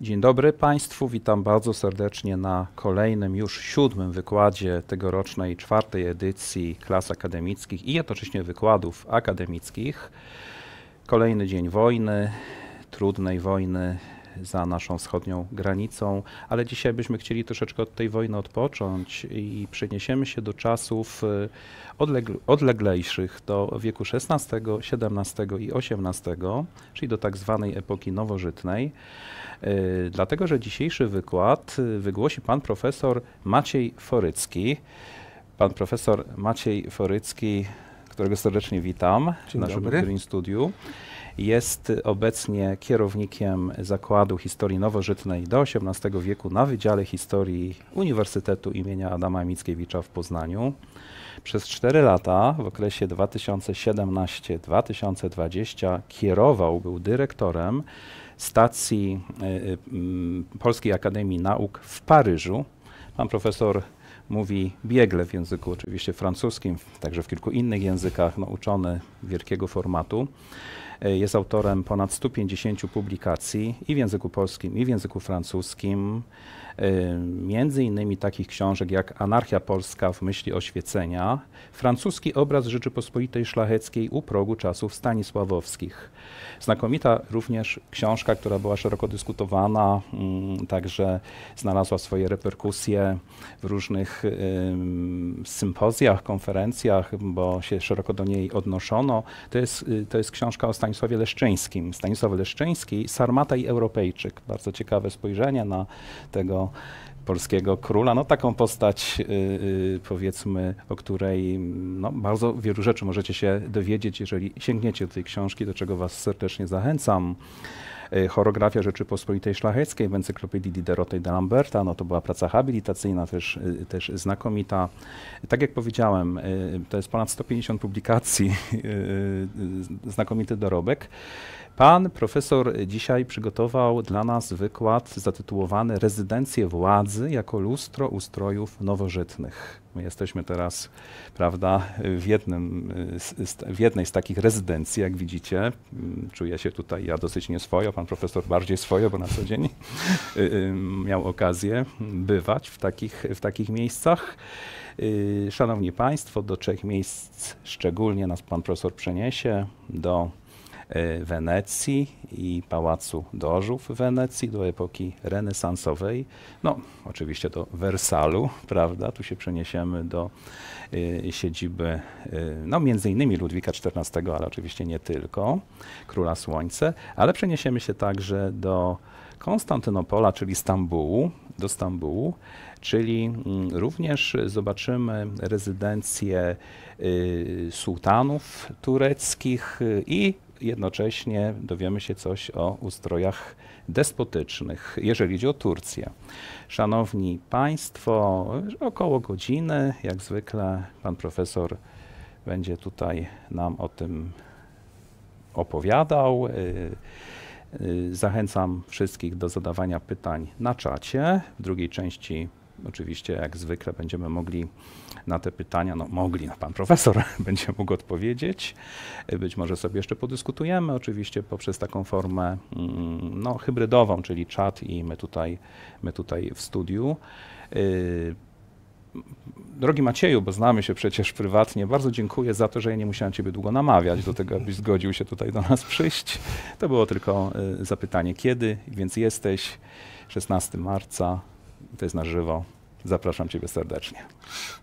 Dzień dobry Państwu, witam bardzo serdecznie na kolejnym, już siódmym wykładzie tegorocznej czwartej edycji klas akademickich i jednocześnie wykładów akademickich. Kolejny dzień wojny, trudnej wojny za naszą wschodnią granicą, ale dzisiaj byśmy chcieli troszeczkę od tej wojny odpocząć i przeniesiemy się do czasów e, odlegle, odleglejszych, do wieku XVI, XVII i XVIII, czyli do tak zwanej epoki nowożytnej. E, dlatego, że dzisiejszy wykład e, wygłosi pan profesor Maciej Forycki. Pan profesor Maciej Forycki, którego serdecznie witam Dzień w naszym studiu. Jest obecnie kierownikiem Zakładu Historii Nowożytnej do XVIII wieku na Wydziale Historii Uniwersytetu imienia Adama Mickiewicza w Poznaniu. Przez 4 lata w okresie 2017-2020 kierował, był dyrektorem stacji e, Polskiej Akademii Nauk w Paryżu. Pan profesor mówi biegle w języku oczywiście francuskim, także w kilku innych językach, no, uczony wielkiego formatu. E, jest autorem ponad 150 publikacji i w języku polskim, i w języku francuskim. Między innymi takich książek jak Anarchia Polska w myśli oświecenia, francuski obraz Rzeczypospolitej Szlacheckiej u progu czasów stanisławowskich. Znakomita również książka, która była szeroko dyskutowana, mm, także znalazła swoje reperkusje w różnych sympozjach, konferencjach, bo się szeroko do niej odnoszono. To jest, y, to jest książka o Stanisławie Leszczyńskim. Stanisław Leszczyński, Sarmata i Europejczyk. Bardzo ciekawe spojrzenie na tego polskiego, króla. No taką postać yy, powiedzmy, o której mm, no, bardzo wielu rzeczy możecie się dowiedzieć, jeżeli sięgniecie do tej książki, do czego was serdecznie zachęcam. Y, Chorografia Rzeczypospolitej Szlacheckiej w encyklopedii Diderota i de Lamberta. No to była praca habilitacyjna, też, y, też znakomita. Tak jak powiedziałem, to jest ponad 150 publikacji, znakomity dorobek. Pan profesor dzisiaj przygotował dla nas wykład zatytułowany Rezydencje władzy jako lustro ustrojów nowożytnych. My jesteśmy teraz, prawda, w, jednym, w jednej z takich rezydencji, jak widzicie. Czuję się tutaj ja dosyć nieswojo, pan profesor bardziej swojo, bo na co dzień y, y, miał okazję bywać w takich, w takich miejscach. Y, szanowni Państwo, do trzech miejsc szczególnie nas pan profesor przeniesie, do E, Wenecji i Pałacu Dożów w Wenecji do epoki renesansowej. No, oczywiście do Wersalu, prawda? Tu się przeniesiemy do y, siedziby, y, no między innymi Ludwika XIV, ale oczywiście nie tylko, Króla Słońce, ale przeniesiemy się także do Konstantynopola, czyli Stambułu, do Stambułu, czyli mm, również zobaczymy rezydencję y, sułtanów tureckich y, i jednocześnie dowiemy się coś o ustrojach despotycznych, jeżeli chodzi o Turcję. Szanowni Państwo, około godziny, jak zwykle, pan profesor będzie tutaj nam o tym opowiadał. Y, y, zachęcam wszystkich do zadawania pytań na czacie. W drugiej części Oczywiście, jak zwykle, będziemy mogli na te pytania, no mogli, no pan profesor będzie mógł odpowiedzieć. Być może sobie jeszcze podyskutujemy, oczywiście poprzez taką formę mm, no, hybrydową, czyli czat i my tutaj, my tutaj w studiu. Y, drogi Macieju, bo znamy się przecież prywatnie, bardzo dziękuję za to, że ja nie musiałem Ciebie długo namawiać do tego, abyś zgodził się tutaj do nas przyjść. To było tylko y, zapytanie kiedy, więc jesteś 16 marca to jest na żywo. Zapraszam Ciebie serdecznie.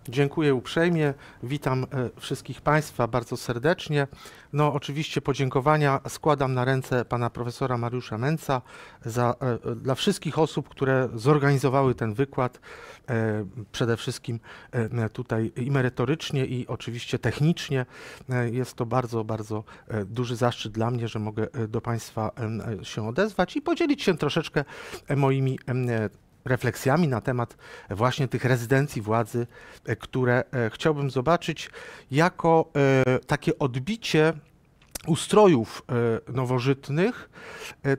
Dziękuję uprzejmie. Witam e, wszystkich Państwa bardzo serdecznie. No, oczywiście podziękowania składam na ręce pana profesora Mariusza Męca za, e, e, dla wszystkich osób, które zorganizowały ten wykład. Przede wszystkim tutaj i merytorycznie, i oczywiście technicznie. Jest to bardzo, bardzo duży zaszczyt dla mnie, że mogę do Państwa się odezwać i podzielić się troszeczkę moimi refleksjami na temat właśnie tych rezydencji władzy, e, które e, chciałbym zobaczyć jako e, takie odbicie ustrojów nowożytnych.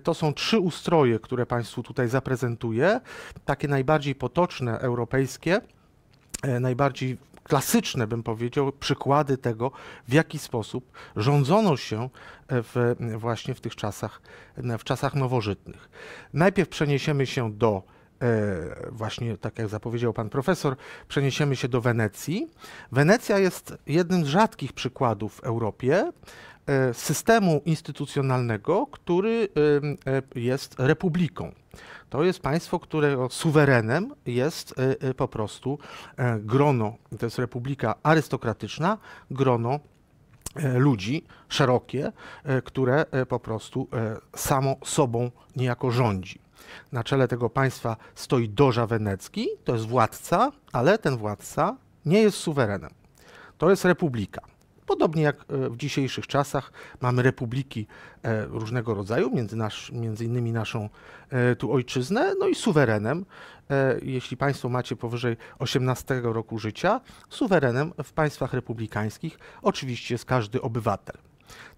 To są trzy ustroje, które Państwu tutaj zaprezentuję. Takie najbardziej potoczne europejskie, najbardziej klasyczne, bym powiedział, przykłady tego, w jaki sposób rządzono się w, właśnie w tych czasach, w czasach nowożytnych. Najpierw przeniesiemy się do E, właśnie tak jak zapowiedział pan profesor, przeniesiemy się do Wenecji. Wenecja jest jednym z rzadkich przykładów w Europie e, systemu instytucjonalnego, który e, jest republiką. To jest państwo, którego suwerenem jest po prostu grono, to jest republika arystokratyczna, grono ludzi, szerokie, które po prostu samo sobą niejako rządzi. Na czele tego państwa stoi Doża Wenecki, to jest władca, ale ten władca nie jest suwerenem. To jest republika. Podobnie jak e, w dzisiejszych czasach mamy republiki e, różnego rodzaju, między, nasz, między innymi naszą e, tu ojczyznę, no i suwerenem. Jeśli Państwo macie powyżej 18 roku życia, suwerenem w państwach republikańskich oczywiście jest każdy obywatel.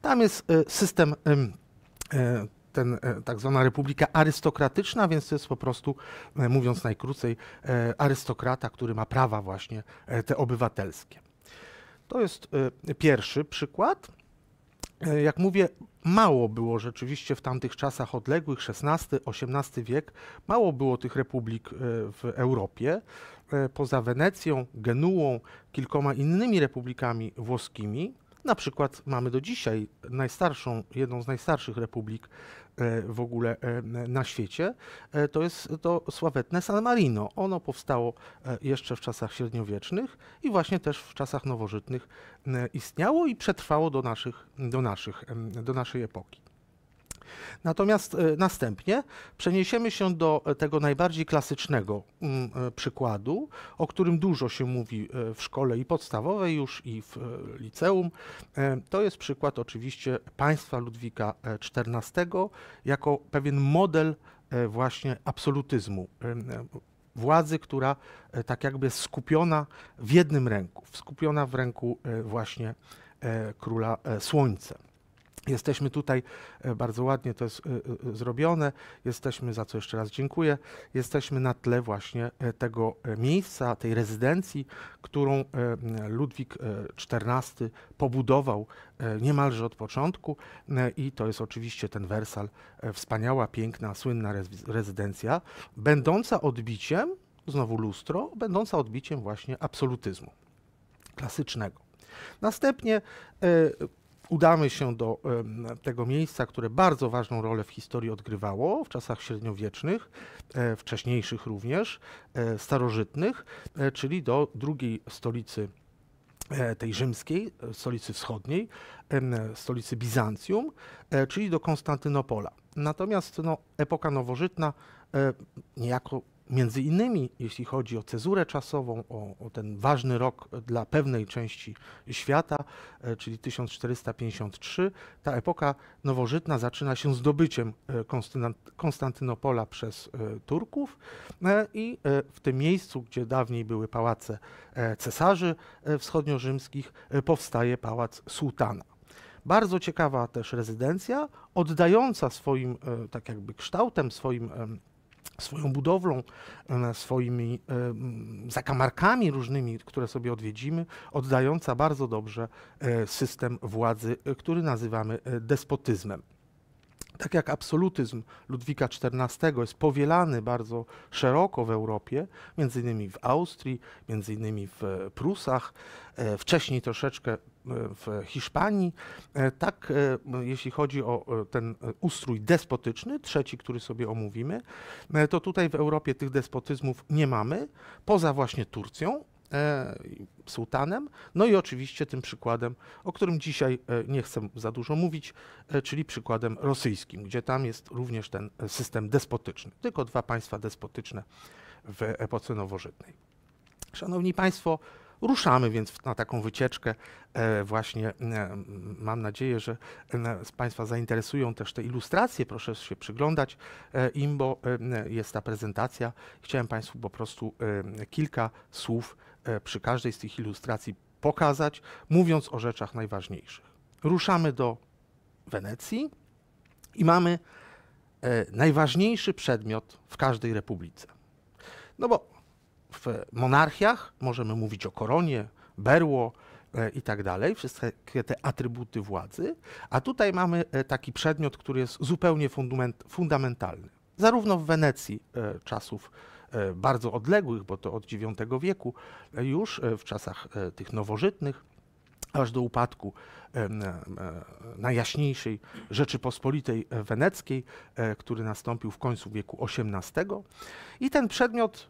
Tam jest system ten, e, tak zwana republika arystokratyczna, więc to jest po prostu, e, mówiąc najkrócej, e, arystokrata, który ma prawa właśnie te obywatelskie. To jest pierwszy przykład. Jak mówię, mało było rzeczywiście w tamtych czasach odległych, XVI-XVIII wiek, mało było tych republik w Europie. Poza Wenecją, Genuą, kilkoma innymi republikami włoskimi, na przykład mamy do dzisiaj najstarszą, jedną z najstarszych republik E, w ogóle e, na świecie, e, to jest to sławetne San Marino. Ono powstało jeszcze w czasach średniowiecznych i właśnie też w czasach nowożytnych istniało i przetrwało do, naszych, do, naszych, do naszej epoki. Natomiast e, następnie przeniesiemy się do e, tego najbardziej klasycznego mm, e, przykładu, o którym dużo się mówi w szkole i podstawowej już i w liceum. To jest przykład oczywiście państwa Ludwika XIV jako pewien model właśnie absolutyzmu władzy, która tak jakby jest skupiona w jednym ręku, skupiona w ręku właśnie króla Słońca. Jesteśmy tutaj e, bardzo ładnie, to jest e, e, zrobione. Jesteśmy, za co jeszcze raz dziękuję, jesteśmy na tle właśnie tego miejsca, tej rezydencji, którą Ludwik XIV pobudował niemalże od początku. I to jest oczywiście ten Wersal, wspaniała, piękna, słynna rezydencja, będąca odbiciem, znowu lustro, będąca odbiciem właśnie absolutyzmu klasycznego. Następnie udamy się do tego miejsca, które bardzo ważną rolę w historii odgrywało w czasach średniowiecznych, e, wcześniejszych również, e, starożytnych, e, czyli do drugiej stolicy tej rzymskiej, stolicy wschodniej, stolicy Bizancjum, czyli do Konstantynopola. Natomiast no, epoka nowożytna niejako Między innymi, jeśli chodzi o cezurę czasową, o, o, ten ważny rok dla pewnej części świata, e, czyli 1453, ta epoka nowożytna zaczyna się zdobyciem e, Konstantynopola przez e, Turków i w tym miejscu, gdzie dawniej były pałace cesarzy wschodniorzymskich, powstaje pałac sułtana. Bardzo ciekawa też rezydencja, oddająca swoim tak jakby kształtem, swoim swoją budowlą, e, swoimi e, mm, zakamarkami różnymi, które sobie odwiedzimy, oddająca bardzo dobrze e, system władzy, który nazywamy despotyzmem. Tak jak absolutyzm Ludwika XIV jest powielany bardzo szeroko w Europie, między innymi w Austrii, między innymi w Prusach, wcześniej troszeczkę w Hiszpanii, e, tak e, no, jeśli chodzi o e, ten ustrój despotyczny, trzeci, który sobie omówimy, to tutaj w Europie tych despotyzmów nie mamy, poza właśnie Turcją, sułtanem. No i oczywiście tym przykładem, o którym dzisiaj nie chcę za dużo mówić, czyli przykładem rosyjskim, gdzie tam jest również ten system despotyczny. Tylko dwa państwa despotyczne w epoce nowożytnej. Szanowni Państwo, Ruszamy więc na taką wycieczkę. E, właśnie e, mam nadzieję, że e, z Państwa zainteresują też te ilustracje. Proszę się przyglądać im, bo jest ta prezentacja. Chciałem Państwu po prostu kilka słów przy każdej z tych ilustracji pokazać, mówiąc o rzeczach najważniejszych. Ruszamy do Wenecji i mamy najważniejszy przedmiot w każdej republice. No bo w monarchiach możemy mówić o koronie, berło e, i tak dalej, wszystkie te atrybuty władzy, a tutaj mamy e, taki przedmiot, który jest zupełnie fundamentalny. Zarówno w Wenecji e, czasów bardzo odległych, bo to od IX wieku, już w czasach tych nowożytnych, aż do upadku najjaśniejszej Rzeczypospolitej Weneckiej, który nastąpił w końcu wieku XVIII. I ten przedmiot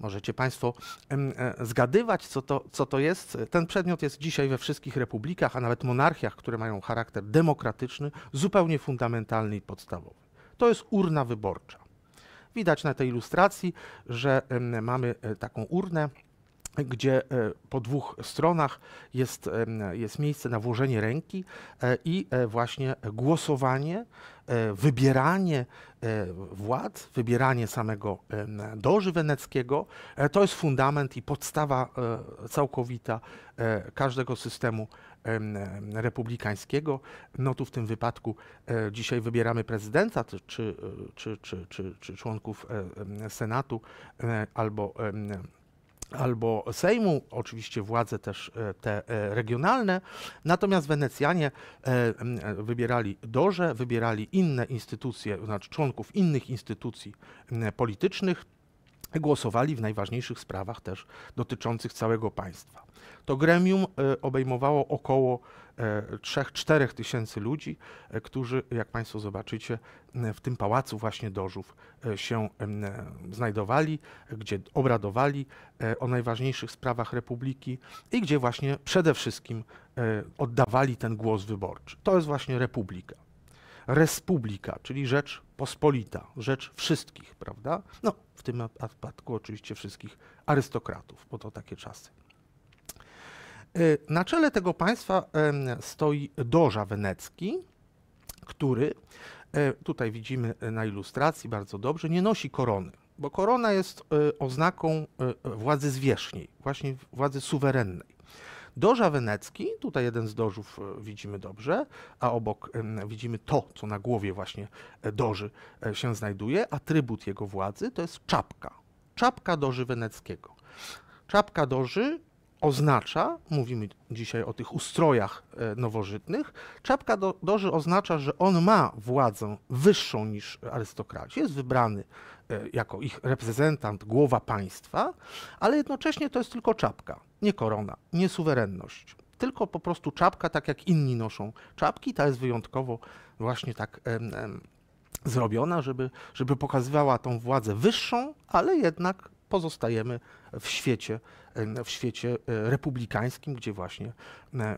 Możecie Państwo e, zgadywać, co to, co to jest. Ten przedmiot jest dzisiaj we wszystkich republikach, a nawet monarchiach, które mają charakter demokratyczny, zupełnie fundamentalny i podstawowy. To jest urna wyborcza. Widać na tej ilustracji, że mamy e, taką urnę, gdzie e, po dwóch stronach jest, jest miejsce na włożenie ręki e, i e, właśnie głosowanie, wybieranie władz, wybieranie samego doży weneckiego. To jest fundament i podstawa całkowita każdego systemu republikańskiego. No tu w tym wypadku dzisiaj wybieramy prezydenta czy, czy, czy, czy, czy, czy członków Senatu albo albo Sejmu, oczywiście władze też e, te e, regionalne, natomiast Wenecjanie e, wybierali Dorze, wybierali inne instytucje, znaczy członków innych instytucji politycznych, głosowali w najważniejszych sprawach też dotyczących całego państwa. To gremium e, obejmowało około 3-4 e, tysięcy ludzi, e, którzy, jak Państwo zobaczycie, w tym pałacu właśnie Dożów się znajdowali, gdzie obradowali o najważniejszych sprawach Republiki i gdzie właśnie przede wszystkim oddawali ten głos wyborczy. To jest właśnie Republika. Respublika, czyli rzecz pospolita, rzecz wszystkich, prawda? No, w tym przypadku oczywiście wszystkich arystokratów, bo to takie czasy. E, na czele tego państwa stoi Doża Wenecki, który, e, tutaj widzimy e, na ilustracji bardzo dobrze, nie nosi korony, bo korona jest oznaką władzy zwierzchniej, właśnie władzy suwerennej. Doża wenecki, tutaj jeden z dożów e, widzimy dobrze, a obok e, widzimy to, co na głowie właśnie e, doży się znajduje. Atrybut jego władzy to jest czapka. Czapka doży weneckiego. Czapka doży oznacza, mówimy dzisiaj o tych ustrojach e, nowożytnych, czapka do, doży oznacza, że on ma władzę wyższą niż arystokraci, jest wybrany e, jako ich reprezentant, głowa państwa, ale jednocześnie to jest tylko czapka, nie korona, nie suwerenność. Tylko po prostu czapka, tak jak inni noszą czapki, ta jest wyjątkowo właśnie tak em, em, zrobiona, żeby, żeby pokazywała tą władzę wyższą, ale jednak pozostajemy w świecie, w świecie e, republikańskim, gdzie właśnie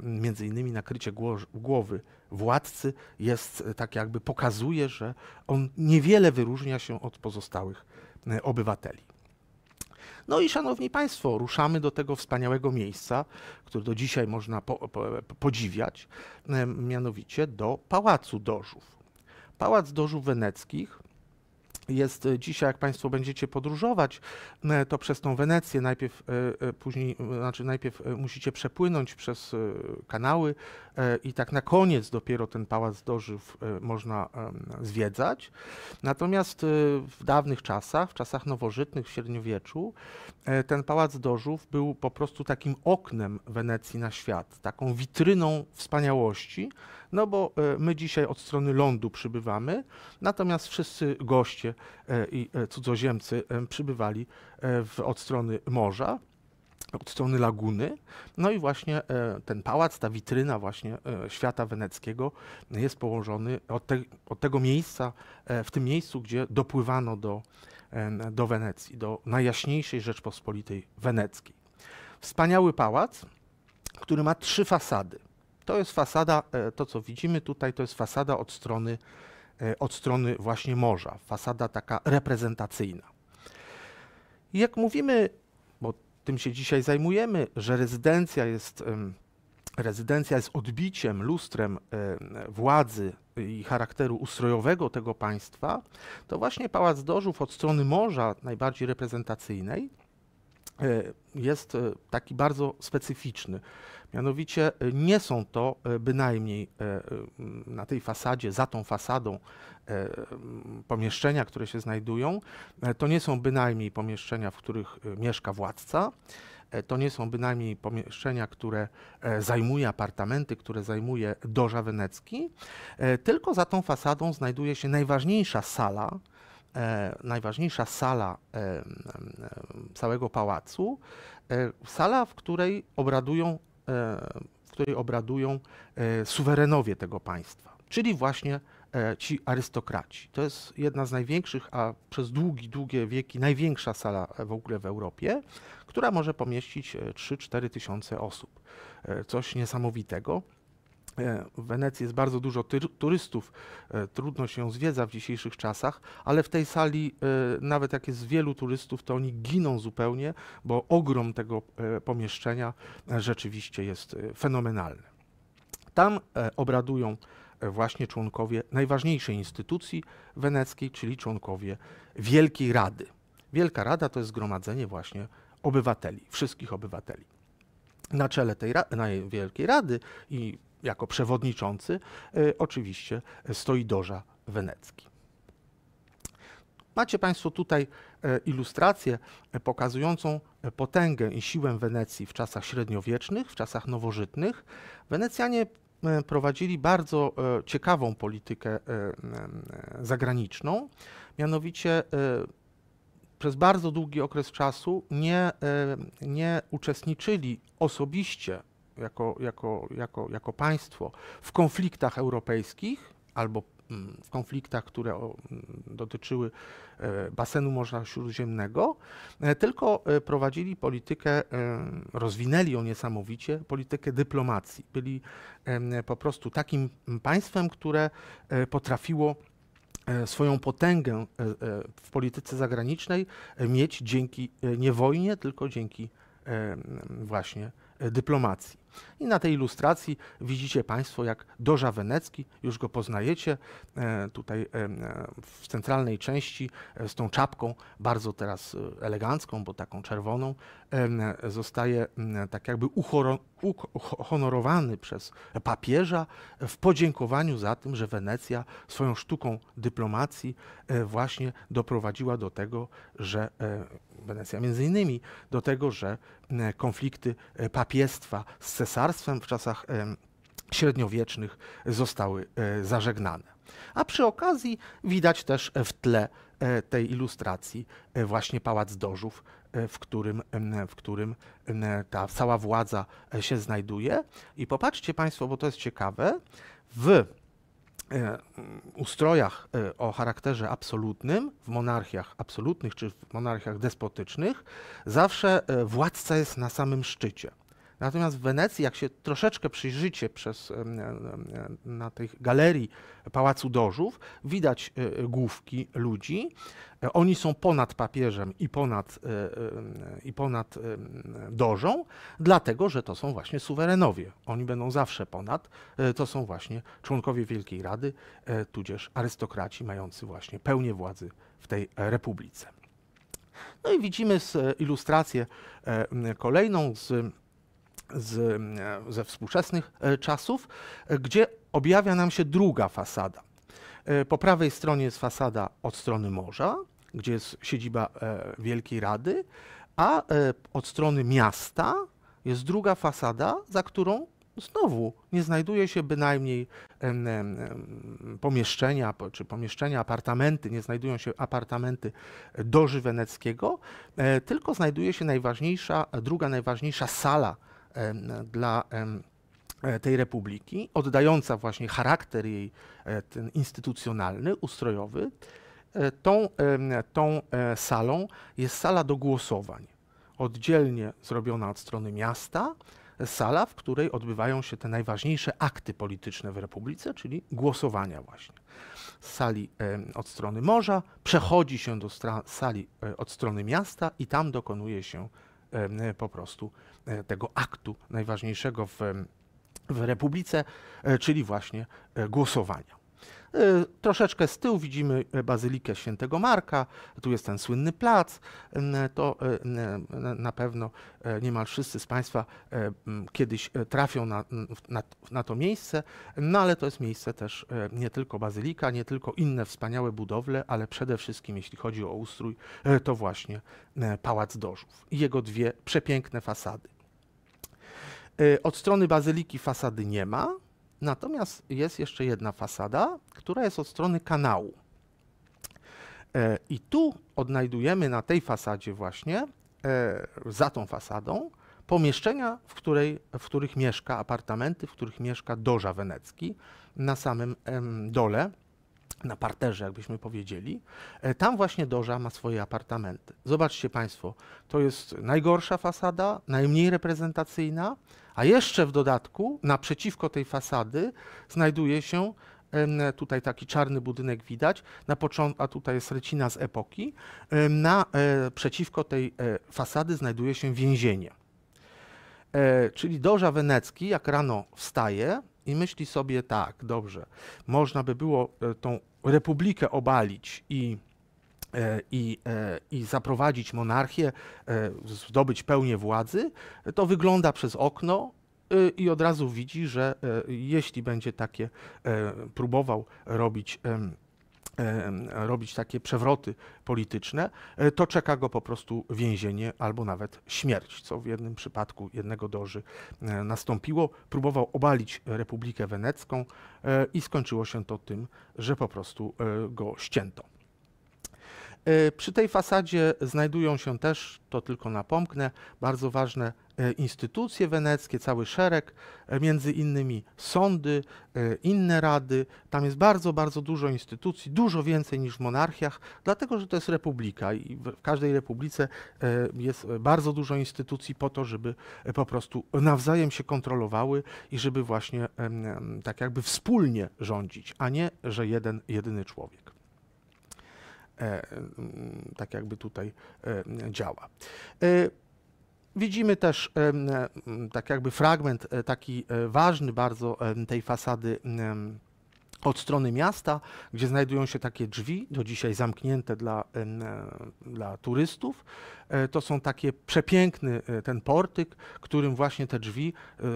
między innymi nakrycie głowy władcy jest e, tak jakby pokazuje, że on niewiele wyróżnia się od pozostałych e, obywateli. No i szanowni państwo, ruszamy do tego wspaniałego miejsca, które do dzisiaj można po, po, podziwiać, mianowicie do Pałacu Dożów. Pałac Dożów Weneckich jest e, dzisiaj, jak Państwo będziecie podróżować, e, to przez tą Wenecję najpierw e, później, znaczy najpierw musicie przepłynąć przez kanały i tak na koniec dopiero ten pałac dożyw można zwiedzać. Natomiast w dawnych czasach, w czasach nowożytnych, w średniowieczu, ten pałac dożów był po prostu takim oknem Wenecji na świat, taką witryną wspaniałości no bo e, my dzisiaj od strony lądu przybywamy, natomiast wszyscy goście e, i e, cudzoziemcy przybywali w, od strony morza od strony laguny. No i właśnie ten pałac, ta witryna właśnie świata weneckiego jest położony od, te, od, tego miejsca, w tym miejscu, gdzie dopływano do, do Wenecji, do najjaśniejszej Rzeczpospolitej Weneckiej. Wspaniały pałac, który ma trzy fasady – to jest fasada, e, to co widzimy tutaj, to jest fasada od strony, e, od strony właśnie morza, fasada taka reprezentacyjna. Jak mówimy, bo tym się dzisiaj zajmujemy, że rezydencja jest, rezydencja jest odbiciem, lustrem e, władzy i charakteru ustrojowego tego państwa, to właśnie Pałac Dożów od strony morza, najbardziej reprezentacyjnej, E, jest e, taki bardzo specyficzny. Mianowicie e, nie są to bynajmniej na tej fasadzie, za tą fasadą pomieszczenia, które się znajdują. To nie są bynajmniej pomieszczenia, w których mieszka władca. To nie są bynajmniej pomieszczenia, które zajmuje apartamenty, które zajmuje Doża Wenecki, tylko za tą fasadą znajduje się najważniejsza sala, e, najważniejsza sala e, e całego pałacu, e, sala, w której obradują, e, w której obradują suwerenowie tego państwa, czyli właśnie ci arystokraci. To jest jedna z największych, a przez długi, długie wieki największa sala w ogóle w Europie, która może pomieścić 3-4 tysiące osób. Coś niesamowitego. E, w Wenecji jest bardzo dużo turystów, e, trudno się zwiedza w dzisiejszych czasach, ale w tej sali, e, nawet jak jest wielu turystów, to oni giną zupełnie, bo ogrom tego pomieszczenia rzeczywiście jest fenomenalny. Tam obradują właśnie członkowie najważniejszej instytucji weneckiej, czyli członkowie Wielkiej Rady. Wielka Rada to jest zgromadzenie właśnie obywateli, wszystkich obywateli. Na czele tej Wielkiej Rady i jako przewodniczący, e, oczywiście stoi Doża Wenecki. Macie Państwo tutaj e, ilustrację e, pokazującą potęgę i siłę Wenecji w czasach średniowiecznych, w czasach nowożytnych. Wenecjanie prowadzili bardzo ciekawą politykę zagraniczną, mianowicie przez bardzo długi okres czasu nie, nie uczestniczyli osobiście jako, jako, jako, jako państwo w konfliktach europejskich albo mm, w konfliktach, które mm, dotyczyły e, basenu Morza Śródziemnego, e, tylko e, prowadzili politykę, rozwinęli ją niesamowicie, politykę dyplomacji. Byli po prostu takim państwem, które potrafiło swoją potęgę w polityce zagranicznej mieć dzięki nie wojnie, tylko dzięki właśnie dyplomacji. I na tej ilustracji widzicie Państwo, jak Doża Wenecki, już go poznajecie, e, tutaj e, w centralnej części e, z tą czapką, bardzo teraz elegancką, bo taką czerwoną, zostaje tak jakby uhonorowany przez papieża w podziękowaniu za tym, że Wenecja swoją sztuką dyplomacji właśnie doprowadziła do tego, że Wenecja między innymi do tego, że E, konflikty e, papiestwa z cesarstwem w czasach e, średniowiecznych zostały zażegnane. A przy okazji widać też w tle tej ilustracji właśnie Pałac Dożów, w którym, w którym ta cała władza się znajduje. I popatrzcie Państwo, bo to jest ciekawe, w E, ustrojach e, o charakterze absolutnym, w monarchiach absolutnych czy w monarchiach despotycznych, zawsze e, władca jest na samym szczycie. Natomiast w Wenecji, jak się troszeczkę przyjrzycie przez, na tej galerii Pałacu Dożów, widać e, e, główki ludzi. E, oni są ponad papieżem i ponad, i ponad dożą, dlatego że to są właśnie suwerenowie. Oni będą zawsze ponad. To są właśnie członkowie Wielkiej Rady, tudzież arystokraci mający właśnie pełnię władzy w tej republice. No i widzimy z ilustrację kolejną z z, e, ze współczesnych e, czasów, e, gdzie objawia nam się druga fasada. Po prawej stronie jest fasada od strony morza, gdzie jest siedziba Wielkiej Rady, a od strony miasta jest druga fasada, za którą znowu nie znajduje się bynajmniej pomieszczenia, czy pomieszczenia, apartamenty, nie znajdują się apartamenty doży weneckiego, tylko znajduje się najważniejsza, druga najważniejsza sala dla e, tej republiki, oddająca właśnie charakter jej e, ten instytucjonalny, ustrojowy, e, tą, tą salą jest sala do głosowań. Oddzielnie zrobiona od strony miasta, sala, w której odbywają się te najważniejsze akty polityczne w Republice, czyli głosowania właśnie. Z sali od strony morza przechodzi się do sali od strony miasta i tam dokonuje się E, po prostu e, tego aktu najważniejszego w, w Republice, e, czyli właśnie głosowania. Y, troszeczkę z tyłu widzimy y, Bazylikę Świętego Marka, tu jest ten słynny plac. To y, na pewno niemal wszyscy z Państwa kiedyś trafią na, na, na to miejsce, no ale to jest miejsce też nie tylko Bazylika, nie tylko inne wspaniałe budowle, ale przede wszystkim, jeśli chodzi o ustrój, to właśnie Pałac Dożów i jego dwie przepiękne fasady. Od strony bazyliki fasady nie ma, Natomiast jest jeszcze jedna fasada, która jest od strony kanału. E, I tu odnajdujemy na tej fasadzie właśnie, e, za tą fasadą, pomieszczenia, w, której, w których mieszka apartamenty, w których mieszka Doża Wenecki na samym dole, na parterze, jakbyśmy powiedzieli. E, tam właśnie Doża ma swoje apartamenty. Zobaczcie Państwo, to jest najgorsza fasada, najmniej reprezentacyjna, a jeszcze w dodatku naprzeciwko tej fasady znajduje się tutaj taki czarny budynek widać, na początku, a tutaj jest recina z epoki, na e, przeciwko tej e, fasady znajduje się więzienie. E, czyli Doża Wenecki, jak rano wstaje i myśli sobie tak, dobrze, można by było tą republikę obalić i E, i, e, i zaprowadzić monarchię, e, zdobyć pełnię władzy, to wygląda przez okno i od razu widzi, że jeśli będzie takie próbował robić robić takie przewroty polityczne, to czeka go po prostu więzienie albo nawet śmierć, co w jednym przypadku jednego doży nastąpiło. Próbował obalić Republikę Wenecką i skończyło się to tym, że po prostu go ścięto. E, przy tej fasadzie znajdują się też, to tylko napomknę, bardzo ważne e, instytucje weneckie, cały szereg, e, między innymi sądy, inne rady. Tam jest bardzo, bardzo dużo instytucji, dużo więcej niż w monarchiach, dlatego że to jest republika i w każdej republice jest bardzo dużo instytucji po to, żeby po prostu nawzajem się kontrolowały i żeby właśnie tak jakby wspólnie rządzić, a nie, że jeden, jedyny człowiek. E, mm, tak jakby tutaj e, działa. E, widzimy też tak jakby fragment taki ważny bardzo tej fasady od strony miasta, gdzie znajdują się takie drzwi, do dzisiaj zamknięte dla, e, dla turystów. E, to są takie przepiękny e, ten portyk, którym właśnie te drzwi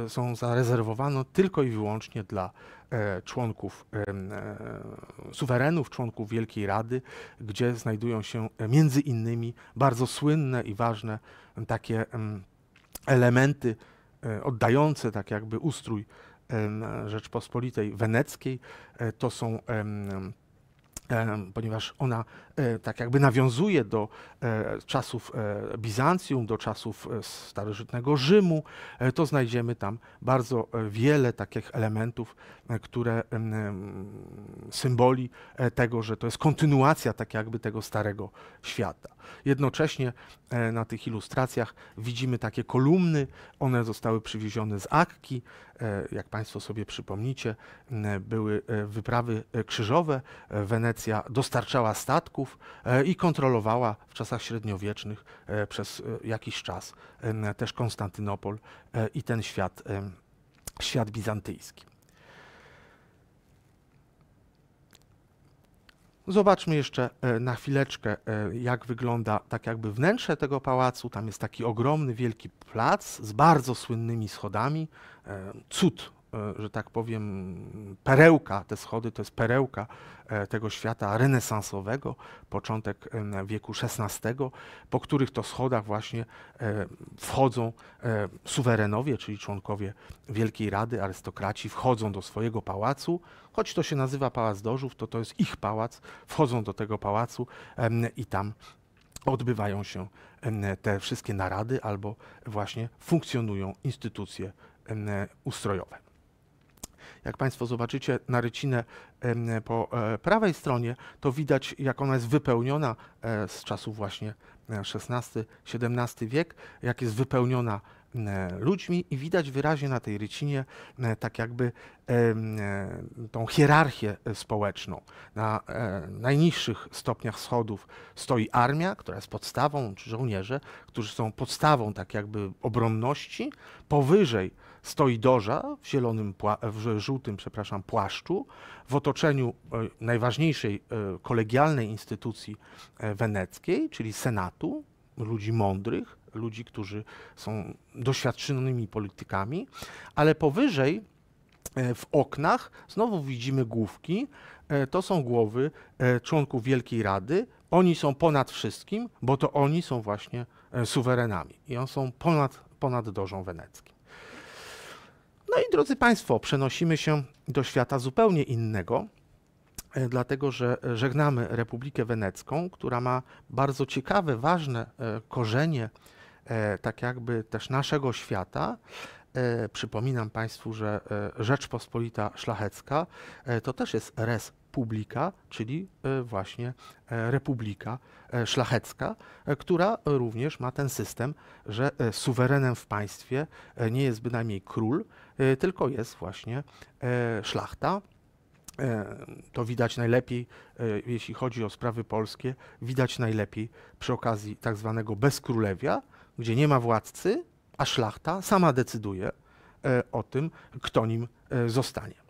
są zarezerwowane tylko i wyłącznie dla członków suwerenów, członków Wielkiej Rady, gdzie znajdują się między innymi bardzo słynne i ważne takie elementy oddające tak jakby ustrój E, Rzeczpospolitej Weneckiej. E, to są, ponieważ ona E, tak jakby nawiązuje do e, czasów e, Bizancjum, do czasów starożytnego Rzymu, to znajdziemy tam bardzo wiele takich elementów, które symboli tego, że to jest kontynuacja tak jakby tego starego świata. Jednocześnie na tych ilustracjach widzimy takie kolumny, one zostały przywiezione z Akki, jak Państwo sobie przypomnicie, były wyprawy krzyżowe, Wenecja dostarczała statków, Polaków e, i kontrolowała w czasach średniowiecznych e, przez e, jakiś czas też Konstantynopol i ten świat, świat bizantyjski. Zobaczmy jeszcze na chwileczkę, jak wygląda tak jakby wnętrze tego pałacu. Tam jest taki ogromny, wielki plac z bardzo słynnymi schodami. Cud E, że tak powiem, perełka, te schody to jest perełka e, tego świata renesansowego, początek e, wieku XVI, po których to schodach właśnie wchodzą suwerenowie, czyli członkowie Wielkiej Rady, arystokraci, wchodzą do swojego pałacu, choć to się nazywa Pałac Dożów, to to jest ich pałac, wchodzą do tego pałacu i tam odbywają się te wszystkie narady albo właśnie funkcjonują instytucje ustrojowe. Jak Państwo zobaczycie na rycinę po e, prawej stronie, to widać, jak ona jest wypełniona e, z czasów właśnie XVI-XVII e, wiek, jak jest wypełniona ludźmi i widać wyraźnie na tej rycinie tak jakby tą hierarchię społeczną. Na najniższych stopniach schodów stoi armia, która jest podstawą, czy żołnierze, którzy są podstawą tak jakby obronności. Powyżej Stoi doża w zielonym, w żółtym, przepraszam, płaszczu, w otoczeniu e, najważniejszej e, kolegialnej instytucji e, weneckiej, czyli Senatu, ludzi mądrych, ludzi, którzy są doświadczonymi politykami, ale powyżej w oknach znowu widzimy główki. To są głowy członków Wielkiej Rady. Oni są ponad wszystkim, bo to oni są właśnie suwerenami i on są ponad, ponad dożą weneckim. No i drodzy Państwo, przenosimy się do świata zupełnie innego, e, dlatego że e, żegnamy Republikę Wenecką, która ma bardzo ciekawe, ważne e, korzenie, tak jakby też naszego świata. Przypominam Państwu, że Rzeczpospolita Szlachecka to też jest res publika, czyli e, właśnie e, republika e, szlachecka, która również ma ten system, że suwerenem w państwie nie jest bynajmniej król, tylko jest właśnie szlachta. To widać najlepiej, jeśli chodzi o sprawy polskie, widać najlepiej przy okazji tak zwanego bezkrólewia, gdzie nie ma władcy, a szlachta sama decyduje o tym, kto nim zostanie.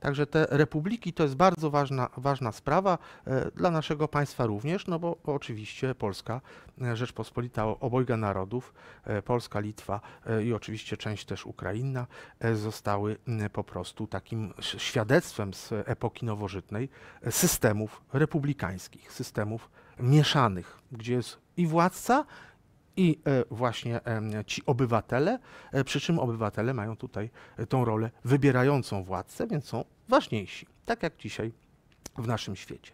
Także te republiki to jest bardzo ważna, ważna sprawa e, dla naszego państwa również, no bo, oczywiście Polska, e, Rzeczpospolita obojga narodów, e, Polska, Litwa i oczywiście część też Ukraina zostały po prostu takim świadectwem z epoki nowożytnej systemów republikańskich, systemów mieszanych, gdzie jest i władca, i e, właśnie e, ci obywatele, e, przy czym obywatele mają tutaj tą rolę wybierającą władcę, więc są ważniejsi, tak jak dzisiaj w naszym świecie.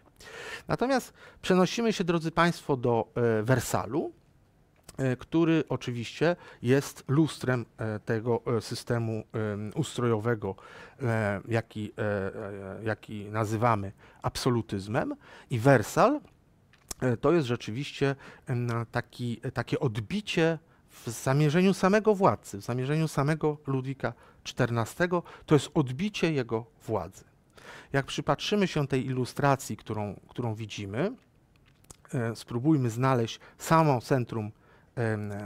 Natomiast przenosimy się, drodzy Państwo, do Wersalu, który oczywiście jest lustrem tego systemu ustrojowego, jaki, jaki nazywamy absolutyzmem. I Wersal E, to jest rzeczywiście taki, e, takie odbicie w zamierzeniu samego władcy, w zamierzeniu samego Ludwika XIV, to jest odbicie jego władzy. Jak przypatrzymy się tej ilustracji, którą, którą widzimy, e, spróbujmy znaleźć samo centrum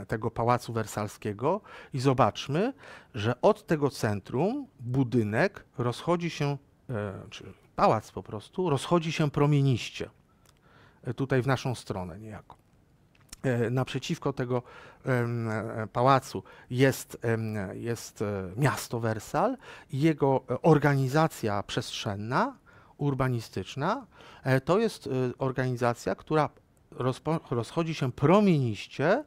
tego pałacu wersalskiego i zobaczmy, że od tego centrum budynek rozchodzi się, czy pałac po prostu, rozchodzi się promieniście. E, tutaj w naszą stronę niejako. E, naprzeciwko tego e, pałacu jest, jest miasto Wersal i jego organizacja przestrzenna, urbanistyczna. To jest organizacja, która rozchodzi się promieniście.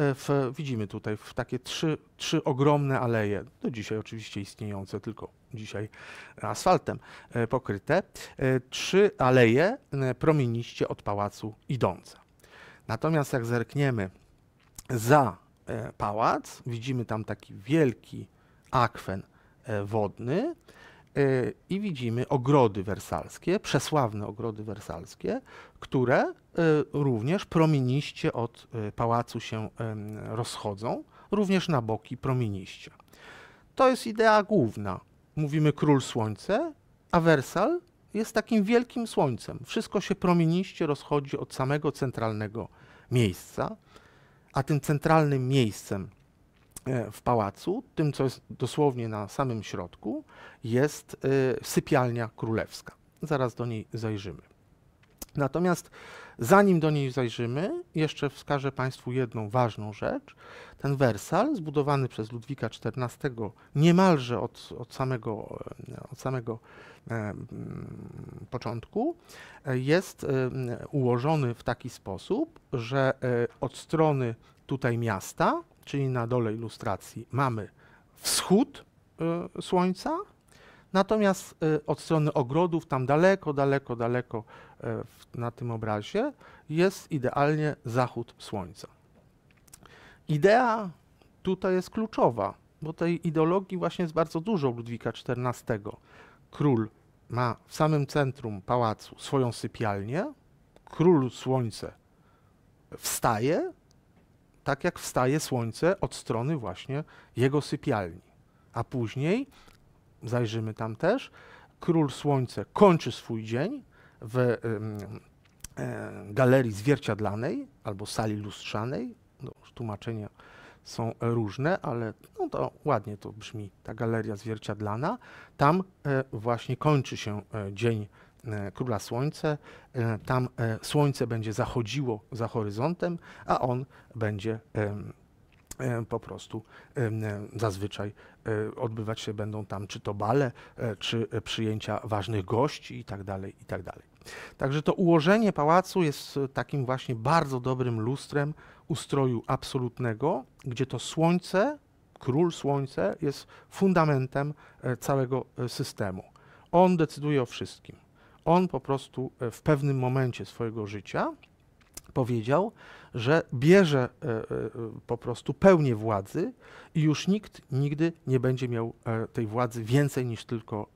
W, widzimy tutaj w takie trzy, trzy ogromne aleje, do dzisiaj oczywiście istniejące tylko dzisiaj asfaltem e, pokryte, e, trzy aleje e, promieniście od pałacu idące. Natomiast jak zerkniemy za pałac, widzimy tam taki wielki akwen wodny i widzimy ogrody wersalskie, przesławne ogrody wersalskie, które również promieniście od pałacu się rozchodzą, również na boki promieniście. To jest idea główna mówimy król słońce, a Wersal jest takim wielkim słońcem. Wszystko się promieniście rozchodzi od samego centralnego miejsca, a tym centralnym miejscem e, w pałacu, tym co jest dosłownie na samym środku, jest e, sypialnia królewska. Zaraz do niej zajrzymy. Natomiast zanim do niej zajrzymy, jeszcze wskażę Państwu jedną ważną rzecz. Ten Wersal, zbudowany przez Ludwika XIV niemalże od, od samego, e, od samego e, mm, początku, e, jest e, ułożony w taki sposób, że e, od strony tutaj miasta, czyli na dole ilustracji, mamy wschód e, słońca, natomiast od strony ogrodów, tam daleko, daleko, daleko E, na tym obrazie jest idealnie zachód słońca. Idea tutaj jest kluczowa, bo tej ideologii właśnie jest bardzo dużo Ludwika XIV. Król ma w samym centrum pałacu swoją sypialnię, król słońce wstaje, tak jak wstaje słońce od strony właśnie jego sypialni. A później, zajrzymy tam też, król słońce kończy swój dzień, w e, galerii zwierciadlanej albo sali lustrzanej. No, tłumaczenia są różne, ale no to ładnie to brzmi, ta galeria zwierciadlana. Tam e, właśnie kończy się e, dzień Króla Słońce. Tam Słońce będzie zachodziło za horyzontem, a on będzie E, po prostu e, zazwyczaj e, odbywać się będą tam czy to bale, czy przyjęcia ważnych gości itd. Tak itd. Tak Także to ułożenie pałacu jest takim właśnie bardzo dobrym lustrem ustroju absolutnego, gdzie to słońce, król słońce jest fundamentem całego systemu. On decyduje o wszystkim. On po prostu w pewnym momencie swojego życia powiedział, że bierze e, e, po prostu pełnię władzy i już nikt nigdy nie będzie miał e, tej władzy więcej niż tylko,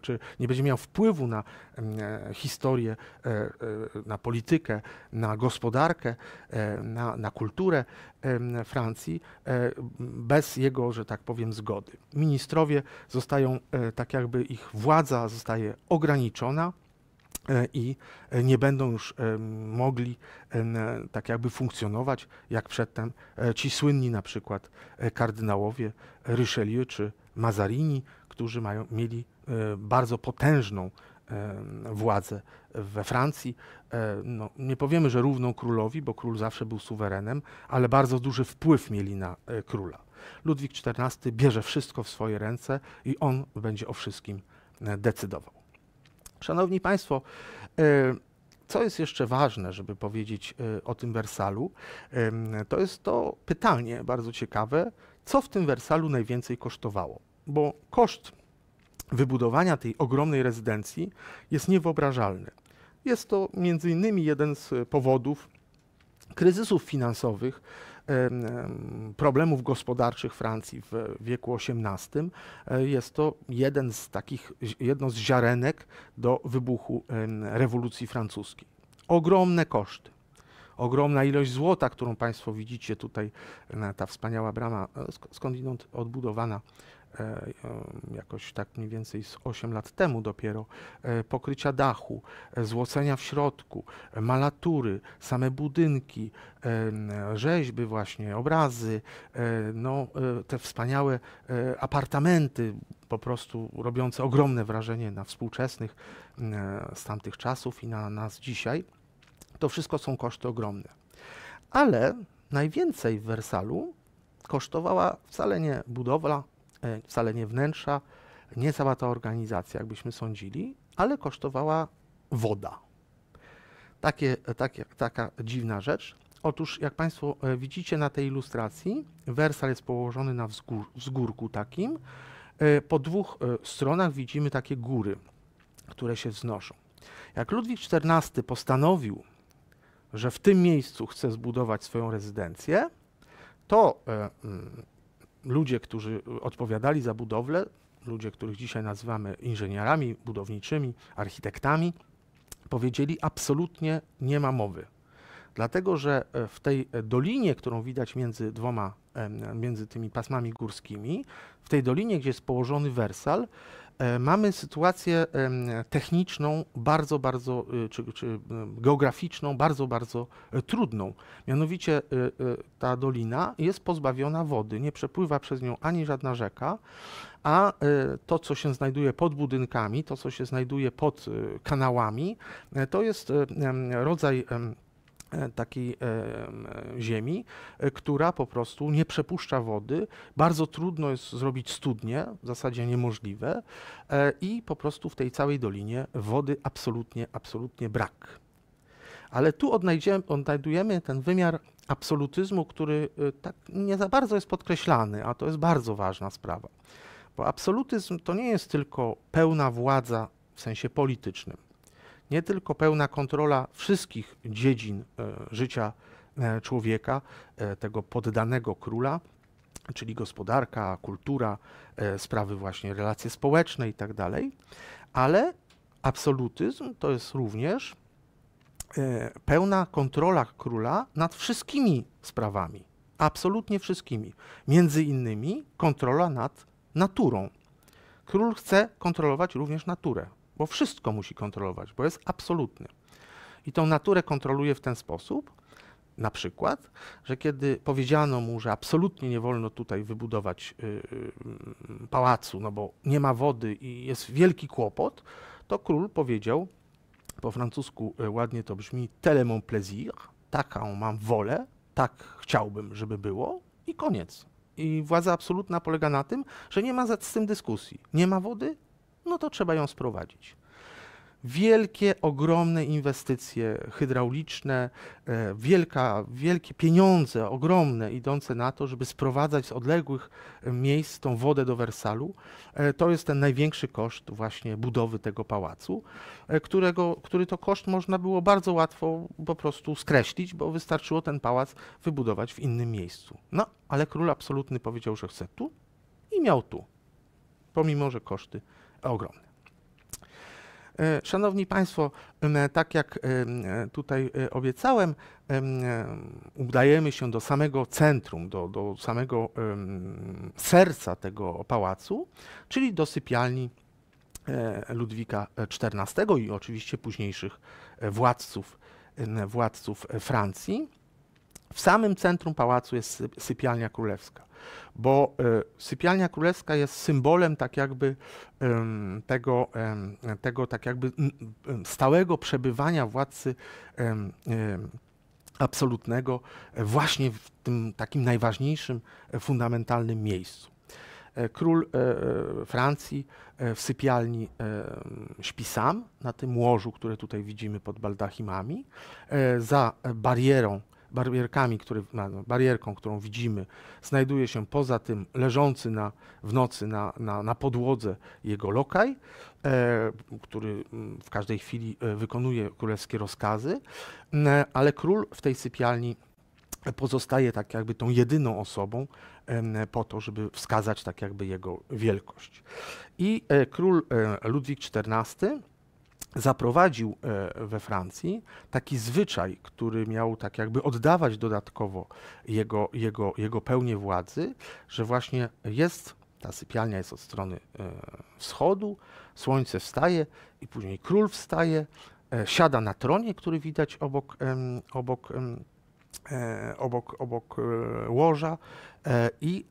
czy, nie będzie miał wpływu na historię, na politykę, na gospodarkę, na, na kulturę Francji bez jego, że tak powiem, zgody. Ministrowie zostają, tak jakby ich władza zostaje ograniczona. E, i e, nie będą już e, mogli tak jakby funkcjonować jak przedtem ci słynni na przykład kardynałowie Richelieu czy Mazarini, którzy mają, mieli bardzo potężną władzę we Francji. No, nie powiemy, że równą królowi, bo król zawsze był suwerenem, ale bardzo duży wpływ mieli na króla. Ludwik XIV bierze wszystko w swoje ręce i on będzie o wszystkim decydował. Szanowni Państwo, e, co jest jeszcze ważne, żeby powiedzieć e, o tym wersalu, to jest to pytanie bardzo ciekawe, co w tym wersalu najwięcej kosztowało? Bo koszt wybudowania tej ogromnej rezydencji jest niewyobrażalny. Jest to między innymi jeden z powodów kryzysów finansowych, problemów gospodarczych Francji w wieku XVIII. E, jest to jeden z takich, jedno z ziarenek do wybuchu rewolucji francuskiej. Ogromne koszty ogromna ilość złota, którą Państwo widzicie tutaj, ta wspaniała brama, e, skądinąd odbudowana E, jakoś tak mniej więcej z 8 lat temu dopiero, e, pokrycia dachu, e, złocenia w środku, malatury, same budynki, rzeźby właśnie, obrazy, no, te wspaniałe apartamenty, po prostu robiące ogromne wrażenie na współczesnych z tamtych czasów i na nas dzisiaj. To wszystko są koszty ogromne. Ale najwięcej w Wersalu kosztowała wcale nie budowla, E, wcale nie wnętrza, nie cała ta organizacja, jakbyśmy sądzili, ale kosztowała woda. Takie, e, takie, taka dziwna rzecz. Otóż, jak Państwo e, widzicie na tej ilustracji, wersal jest położony na wzgór, wzgórku takim. Po dwóch stronach widzimy takie góry, które się wznoszą. Jak Ludwik XIV postanowił, że w tym miejscu chce zbudować swoją rezydencję, to mm, ludzie, którzy odpowiadali za budowlę, ludzie, których dzisiaj nazywamy inżynierami budowniczymi, architektami, powiedzieli absolutnie nie ma mowy. Dlatego, że e, w tej e, dolinie, którą widać między dwoma, między tymi pasmami górskimi, w tej dolinie, gdzie jest położony Wersal, E, mamy sytuację techniczną bardzo, bardzo, y, czy, czy, geograficzną bardzo, bardzo e, trudną. Mianowicie e, ta dolina jest pozbawiona wody, nie przepływa przez nią ani żadna rzeka, a to, co się znajduje pod budynkami, to, co się znajduje pod kanałami, to jest rodzaj E, takiej e, ziemi, e, która po prostu nie przepuszcza wody. Bardzo trudno jest zrobić studnie, w zasadzie niemożliwe i po prostu w tej całej dolinie wody absolutnie, absolutnie brak. Ale tu odnajdujemy ten wymiar absolutyzmu, który tak nie za bardzo jest podkreślany, a to jest bardzo ważna sprawa. Bo absolutyzm to nie jest tylko pełna władza w sensie politycznym nie tylko pełna kontrola wszystkich dziedzin e, życia e, człowieka, e, tego poddanego króla, czyli gospodarka, kultura, sprawy właśnie relacje społeczne itd., tak ale absolutyzm to jest również pełna kontrola króla nad wszystkimi sprawami, absolutnie wszystkimi. Między innymi kontrola nad naturą. Król chce kontrolować również naturę bo wszystko musi kontrolować, bo jest absolutny. I tą naturę kontroluje w ten sposób, na przykład, że kiedy powiedziano mu, że absolutnie nie wolno tutaj wybudować y, y, pałacu, no bo nie ma wody i jest wielki kłopot, to król powiedział, po francusku y, ładnie to brzmi, tele mon plaisir, taką mam wolę, tak chciałbym, żeby było i koniec. I władza absolutna polega na tym, że nie ma z tym dyskusji. Nie ma wody, no to trzeba ją sprowadzić. Wielkie, ogromne inwestycje hydrauliczne, e, wielka, wielkie pieniądze, ogromne idące na to, żeby sprowadzać z odległych miejsc tą wodę do Wersalu. E, to jest ten największy koszt właśnie budowy tego pałacu, e, którego, który to koszt można było bardzo łatwo po prostu skreślić, bo wystarczyło ten pałac wybudować w innym miejscu. No, ale król absolutny powiedział, że chce tu i miał tu pomimo że koszty ogromny. E, szanowni Państwo, tak jak e, tutaj e, obiecałem, udajemy się do samego centrum, do, do samego serca tego pałacu, czyli do sypialni Ludwika XIV i oczywiście późniejszych władców, władców Francji. W samym centrum pałacu jest sypialnia królewska, bo e, sypialnia królewska jest symbolem tak jakby tego, tego tak jakby stałego przebywania władcy absolutnego e, właśnie w tym takim najważniejszym, e, fundamentalnym miejscu. Król Francji w sypialni śpi sam na tym łożu, które tutaj widzimy pod baldachimami. Za barierą barierkami, który, no, barierką, którą widzimy, znajduje się poza tym leżący na, w nocy na, na, na podłodze jego lokaj, e, który mm, w każdej chwili e, wykonuje królewskie rozkazy, e, ale król w tej sypialni pozostaje tak jakby tą jedyną osobą po to, żeby wskazać tak jakby jego wielkość. I e, król Ludwik XIV zaprowadził e, we Francji taki zwyczaj, który miał tak jakby oddawać dodatkowo jego, jego, jego pełnię władzy, że właśnie jest, ta sypialnia jest od strony e, wschodu, słońce wstaje i później król wstaje, e, siada na tronie, który widać obok, obok, obok, obok łoża i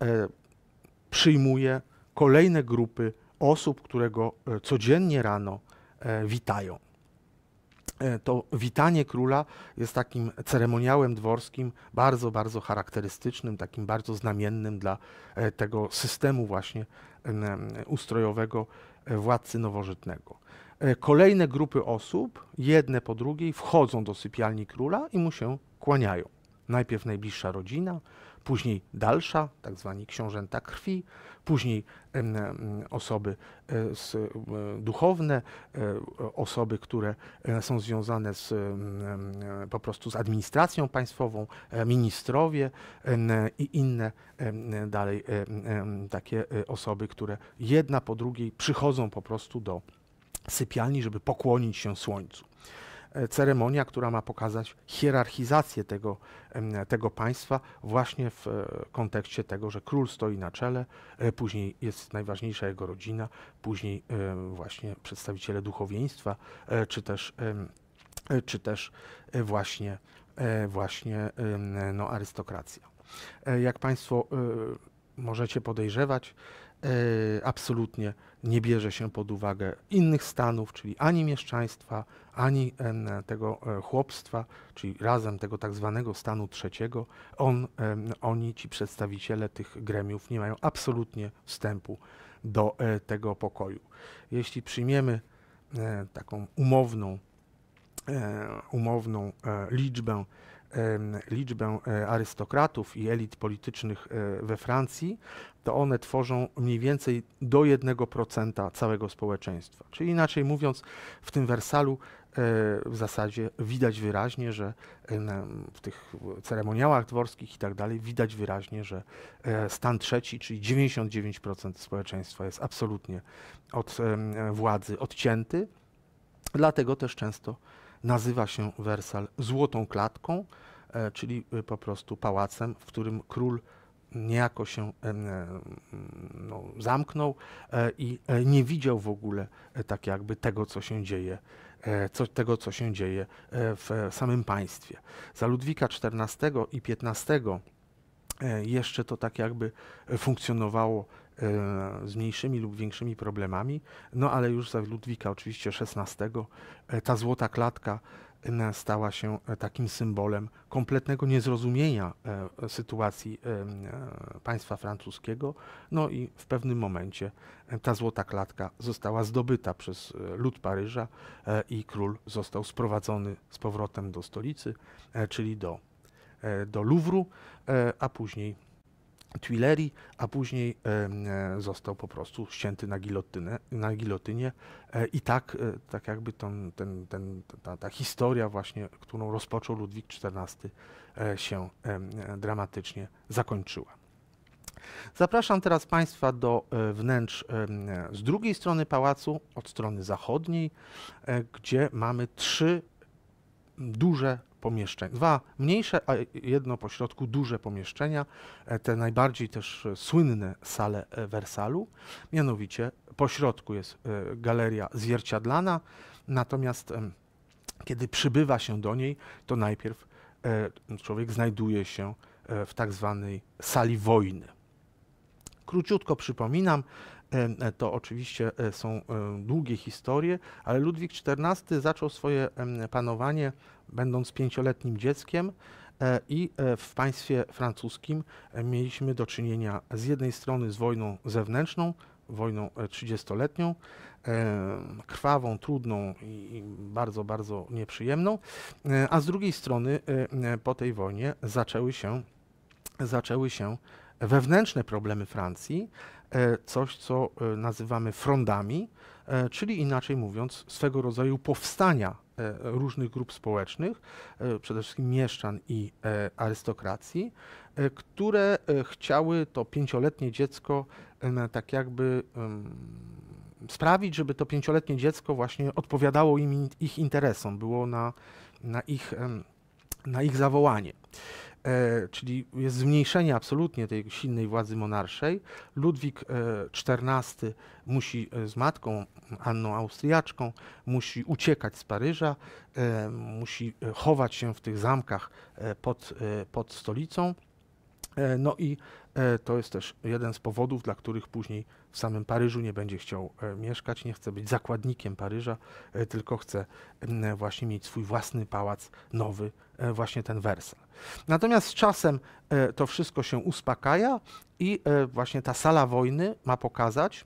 przyjmuje kolejne grupy osób, które go codziennie rano E, witają. E, to witanie króla jest takim ceremoniałem dworskim, bardzo, bardzo charakterystycznym, takim bardzo znamiennym dla e, tego systemu właśnie ustrojowego władcy nowożytnego. Kolejne grupy osób, jedne po drugiej, wchodzą do sypialni króla i mu się kłaniają. Najpierw najbliższa rodzina, później dalsza, tak zwani książęta krwi, później osoby e, e, duchowne, e, osoby, które są związane z, po prostu z administracją państwową, ministrowie i inne dalej takie osoby, które jedna po drugiej przychodzą po prostu do sypialni, żeby pokłonić się słońcu ceremonia, która ma pokazać hierarchizację tego, tego państwa właśnie w e, kontekście tego, że król stoi na czele, e, później jest najważniejsza jego rodzina, później e, właśnie przedstawiciele duchowieństwa, czy też, czy też właśnie, właśnie no, arystokracja. Jak Państwo możecie podejrzewać, E, absolutnie nie bierze się pod uwagę innych stanów, czyli ani mieszczaństwa, ani tego e, chłopstwa, czyli razem tego tak zwanego stanu trzeciego. On, oni, ci przedstawiciele tych gremiów, nie mają absolutnie wstępu do e, tego pokoju. Jeśli przyjmiemy taką umowną, umowną liczbę, liczbę arystokratów i elit politycznych we Francji, to one tworzą mniej więcej do 1% całego społeczeństwa. Czyli inaczej mówiąc, w tym wersalu e, w zasadzie widać wyraźnie, że e, w tych ceremoniałach dworskich i tak dalej widać wyraźnie, że e, stan trzeci, czyli 99% społeczeństwa jest absolutnie od władzy odcięty. Dlatego też często nazywa się Wersal złotą klatką, czyli po prostu pałacem, w którym król niejako się no, zamknął e, i e, nie widział w ogóle e, tak jakby tego, co się dzieje co, tego, co się dzieje w samym państwie. Za Ludwika XIV i XV jeszcze to tak jakby funkcjonowało z mniejszymi lub większymi problemami, no ale już za Ludwika oczywiście XVI ta złota klatka stała się e, takim symbolem kompletnego niezrozumienia e, sytuacji e, państwa francuskiego. No i w pewnym momencie ta złota klatka została zdobyta przez lud Paryża i król został sprowadzony z powrotem do stolicy, czyli do, do Louvru, a później Tuilerii, a później e, został po prostu ścięty na, gilotynę, na gilotynie. E, I tak, e, tak jakby ten, ten, ten, ta, ta historia właśnie, którą rozpoczął Ludwik XIV się dramatycznie zakończyła. Zapraszam teraz Państwa do wnętrz z drugiej strony pałacu, od strony zachodniej, gdzie mamy trzy duże pomieszczeń, dwa mniejsze, a jedno pośrodku duże pomieszczenia, e, te najbardziej też e, słynne sale e, Wersalu. Mianowicie pośrodku jest galeria zwierciadlana, natomiast kiedy przybywa się do niej, to najpierw człowiek znajduje się w tak zwanej sali wojny. Króciutko przypominam, E, to oczywiście e, są e, długie historie, ale Ludwik XIV zaczął swoje panowanie będąc pięcioletnim dzieckiem i w państwie francuskim mieliśmy do czynienia z jednej strony z wojną zewnętrzną, wojną 30-letnią, krwawą, trudną i bardzo, bardzo nieprzyjemną, a z drugiej strony po tej wojnie zaczęły się, zaczęły się wewnętrzne problemy Francji, E, coś, co e, nazywamy frondami, e, czyli inaczej mówiąc, swego rodzaju powstania różnych grup społecznych, przede wszystkim mieszczan i arystokracji, które chciały to pięcioletnie dziecko tak jakby sprawić, żeby to pięcioletnie dziecko właśnie odpowiadało im, ich interesom, było na, na, ich, na ich zawołanie. E, czyli jest zmniejszenie absolutnie tej silnej władzy monarszej. Ludwik XIV e, musi e, z matką Anną Austriaczką, musi uciekać z Paryża, musi chować się w tych zamkach pod, pod stolicą. No i to jest też jeden z powodów, dla których później w samym Paryżu nie będzie chciał e, mieszkać, nie chce być zakładnikiem Paryża, e, tylko chce właśnie mieć swój własny pałac nowy, e, właśnie ten Wersal. Natomiast z czasem to wszystko się uspokaja i właśnie ta sala wojny ma pokazać,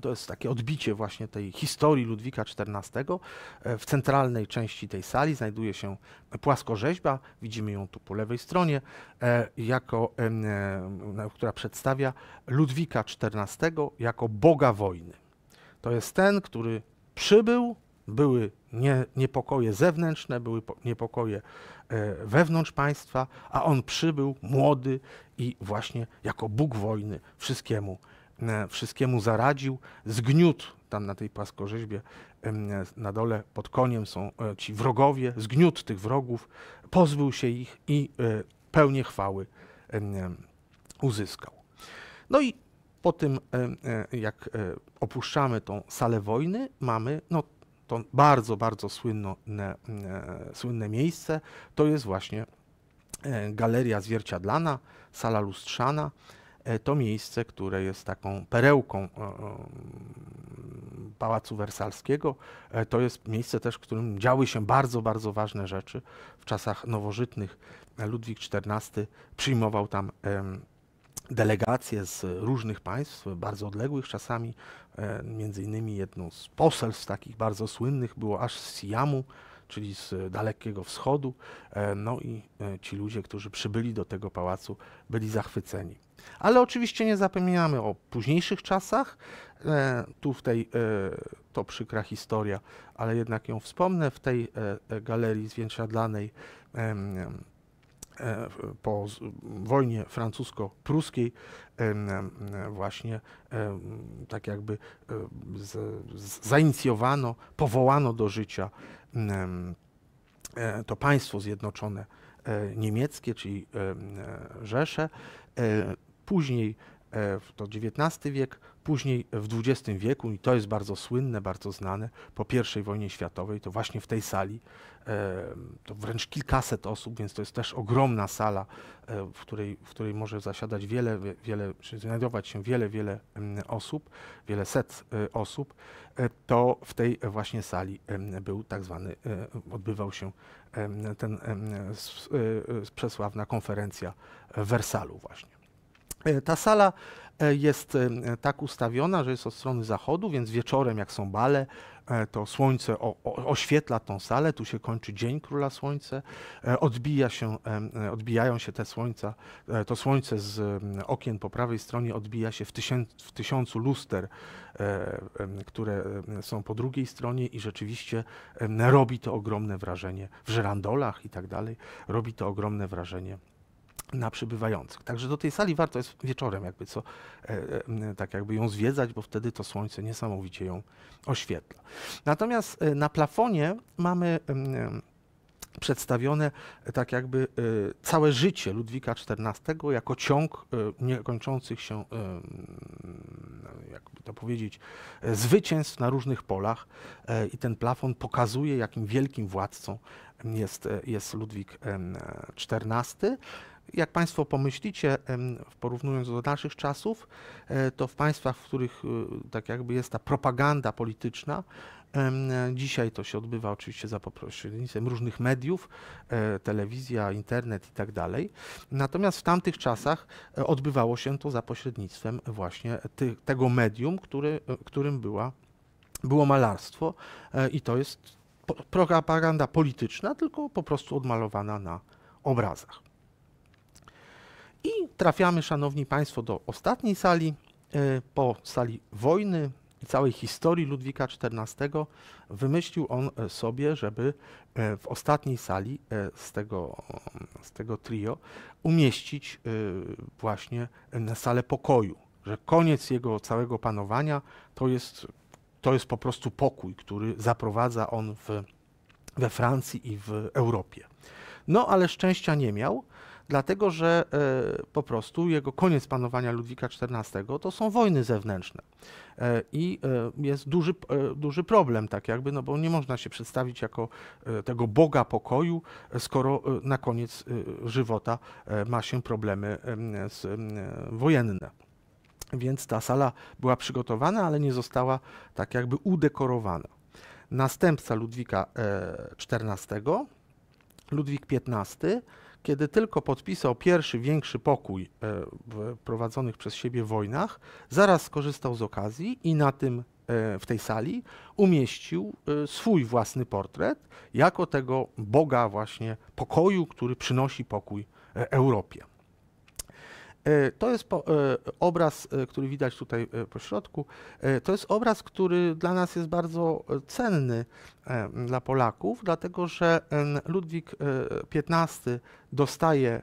to jest takie odbicie właśnie tej historii Ludwika XIV. E, w centralnej części tej sali znajduje się płaskorzeźba, widzimy ją tu po lewej stronie, e, jako, e, która przedstawia Ludwika XIV jako boga wojny. To jest ten, który przybył, były nie, niepokoje zewnętrzne, były niepokoje wewnątrz państwa, a on przybył młody i właśnie jako Bóg wojny wszystkiemu E, wszystkiemu zaradził, zgniótł tam na tej płaskorzeźbie na dole pod koniem są e, ci wrogowie, zgniótł tych wrogów, pozbył się ich i e, pełnię chwały uzyskał. No i po tym, jak opuszczamy tą salę wojny, mamy no, to bardzo, bardzo słynne, słynne miejsce. To jest właśnie galeria zwierciadlana, sala lustrzana. E, to miejsce, które jest taką perełką e, e, Pałacu Wersalskiego. To jest miejsce też, w którym działy się bardzo, bardzo ważne rzeczy. W czasach nowożytnych Ludwik XIV przyjmował tam delegacje z różnych państw, bardzo odległych czasami, między innymi jedną z poselstw takich bardzo słynnych było aż z Siamu, czyli z Dalekiego Wschodu. E, no i e, ci ludzie, którzy przybyli do tego pałacu, byli zachwyceni. Ale oczywiście nie zapominamy o późniejszych czasach. E, tu w tej, to przykra historia, ale jednak ją wspomnę, w tej galerii zwiększadlanej E, po wojnie francusko-pruskiej e, e, właśnie tak jakby zainicjowano, powołano do życia to państwo zjednoczone niemieckie, czyli rzesze Później E, to XIX wiek, później w XX wieku, i to jest bardzo słynne, bardzo znane, po I wojnie światowej, to właśnie w tej sali, e, to wręcz kilkaset osób, więc to jest też ogromna sala, e, w której, w której może zasiadać wiele, wiele, czy znajdować się wiele, wiele mm, osób, wiele set osób, to w tej właśnie sali był tak zwany, odbywał się ten przesławna konferencja w Wersalu właśnie. E, ta sala e, jest e, tak ustawiona, że jest od strony zachodu, więc wieczorem, jak są bale, to słońce oświetla tą salę, tu się kończy Dzień Króla Słońce, odbija się, odbijają się te słońca, to słońce z mm, okien po prawej stronie odbija się w, w tysiącu luster, które są po drugiej stronie i rzeczywiście robi to ogromne wrażenie w żerandolach i tak dalej, robi to ogromne wrażenie na przybywających. Także do tej sali warto jest wieczorem jakby co, e, e, tak jakby ją zwiedzać, bo wtedy to słońce niesamowicie ją oświetla. Natomiast e, na plafonie mamy przedstawione tak jakby całe życie Ludwika XIV jako ciąg niekończących się, jakby to powiedzieć, zwycięstw na różnych polach i ten plafon pokazuje, jakim wielkim władcą jest, jest Ludwik XIV. Jak Państwo pomyślicie, porównując do naszych czasów, e, to w państwach, w których e, tak jakby jest ta propaganda polityczna, Dzisiaj to się odbywa oczywiście za pośrednictwem różnych mediów, e, telewizja, internet itd. Tak Natomiast w tamtych czasach odbywało się to za pośrednictwem właśnie ty, tego medium, który, którym była, było malarstwo i to jest propaganda polityczna, tylko po prostu odmalowana na obrazach. I trafiamy, szanowni państwo, do ostatniej sali, e, po sali wojny i całej historii Ludwika XIV. Wymyślił on e, sobie, żeby e, w ostatniej sali z tego, z tego trio umieścić właśnie salę pokoju, że koniec jego całego panowania to jest, to jest po prostu pokój, który zaprowadza on w, we Francji i w Europie. No ale szczęścia nie miał dlatego że e, po prostu jego koniec panowania Ludwika XIV to są wojny zewnętrzne. E, I e, jest duży, duży problem, tak jakby, no bo nie można się przedstawić jako tego Boga pokoju, skoro na koniec żywota ma się problemy z, wojenne. Więc ta sala była przygotowana, ale nie została tak jakby udekorowana. Następca Ludwika XIV, Ludwik XV, kiedy tylko podpisał pierwszy większy pokój e, w prowadzonych przez siebie wojnach, zaraz skorzystał z okazji i na tym e, w tej sali umieścił e, swój własny portret jako tego Boga właśnie pokoju, który przynosi pokój Europie. E, to jest po, e, obraz, e, który widać tutaj po środku. To jest obraz, który dla nas jest bardzo cenny dla Polaków, dlatego że Ludwik XV dostaje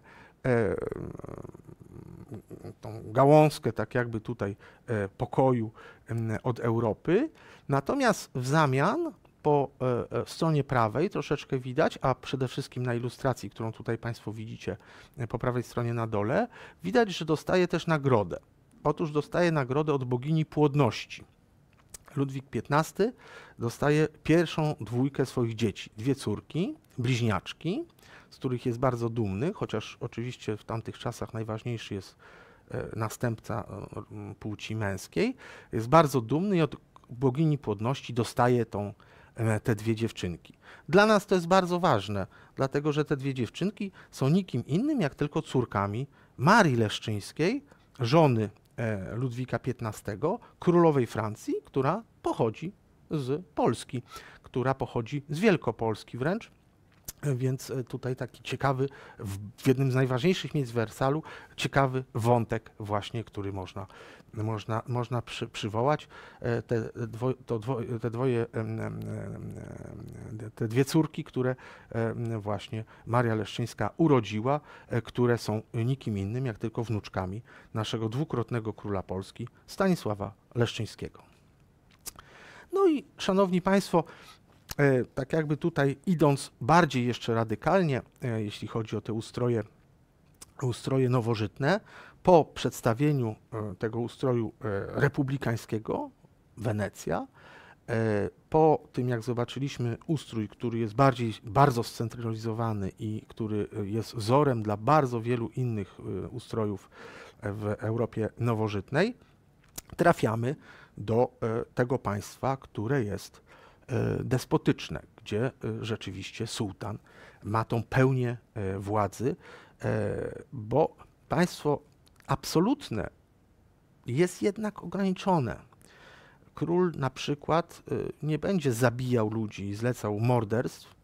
tą gałązkę, tak jakby tutaj pokoju od Europy. Natomiast w zamian po e, e, stronie prawej troszeczkę widać, a przede wszystkim na ilustracji, którą tutaj Państwo widzicie e, po prawej stronie na dole, widać, że dostaje też nagrodę. Otóż dostaje nagrodę od bogini płodności. Ludwik XV dostaje pierwszą dwójkę swoich dzieci, dwie córki, bliźniaczki, z których jest bardzo dumny, chociaż oczywiście w tamtych czasach najważniejszy jest następca płci męskiej. Jest bardzo dumny i od bogini płodności dostaje tą E, te dwie dziewczynki. Dla nas to jest bardzo ważne, dlatego że te dwie dziewczynki są nikim innym jak tylko córkami Marii Leszczyńskiej, żony e, Ludwika XV, królowej Francji, która pochodzi z Polski, która pochodzi z Wielkopolski wręcz. Więc e, tutaj taki ciekawy, w jednym z najważniejszych miejsc w Wersalu, ciekawy wątek właśnie, który można, można, można przy, przywołać. E, te, dwo, te dwoje, te dwie córki, które właśnie Maria Leszczyńska urodziła, e, które są nikim innym, jak tylko wnuczkami naszego dwukrotnego króla Polski Stanisława Leszczyńskiego. No i szanowni Państwo, E, tak jakby tutaj idąc bardziej jeszcze radykalnie, e, jeśli chodzi o te ustroje, ustroje nowożytne, po przedstawieniu e, tego ustroju republikańskiego, Wenecja, po tym jak zobaczyliśmy ustrój, który jest bardziej, bardzo scentralizowany i który jest wzorem dla bardzo wielu innych ustrojów w Europie nowożytnej, trafiamy do tego państwa, które jest E, despotyczne, gdzie e, rzeczywiście sułtan ma tą pełnię e, władzy, bo państwo absolutne jest jednak ograniczone. Król na przykład nie będzie zabijał ludzi i zlecał morderstw,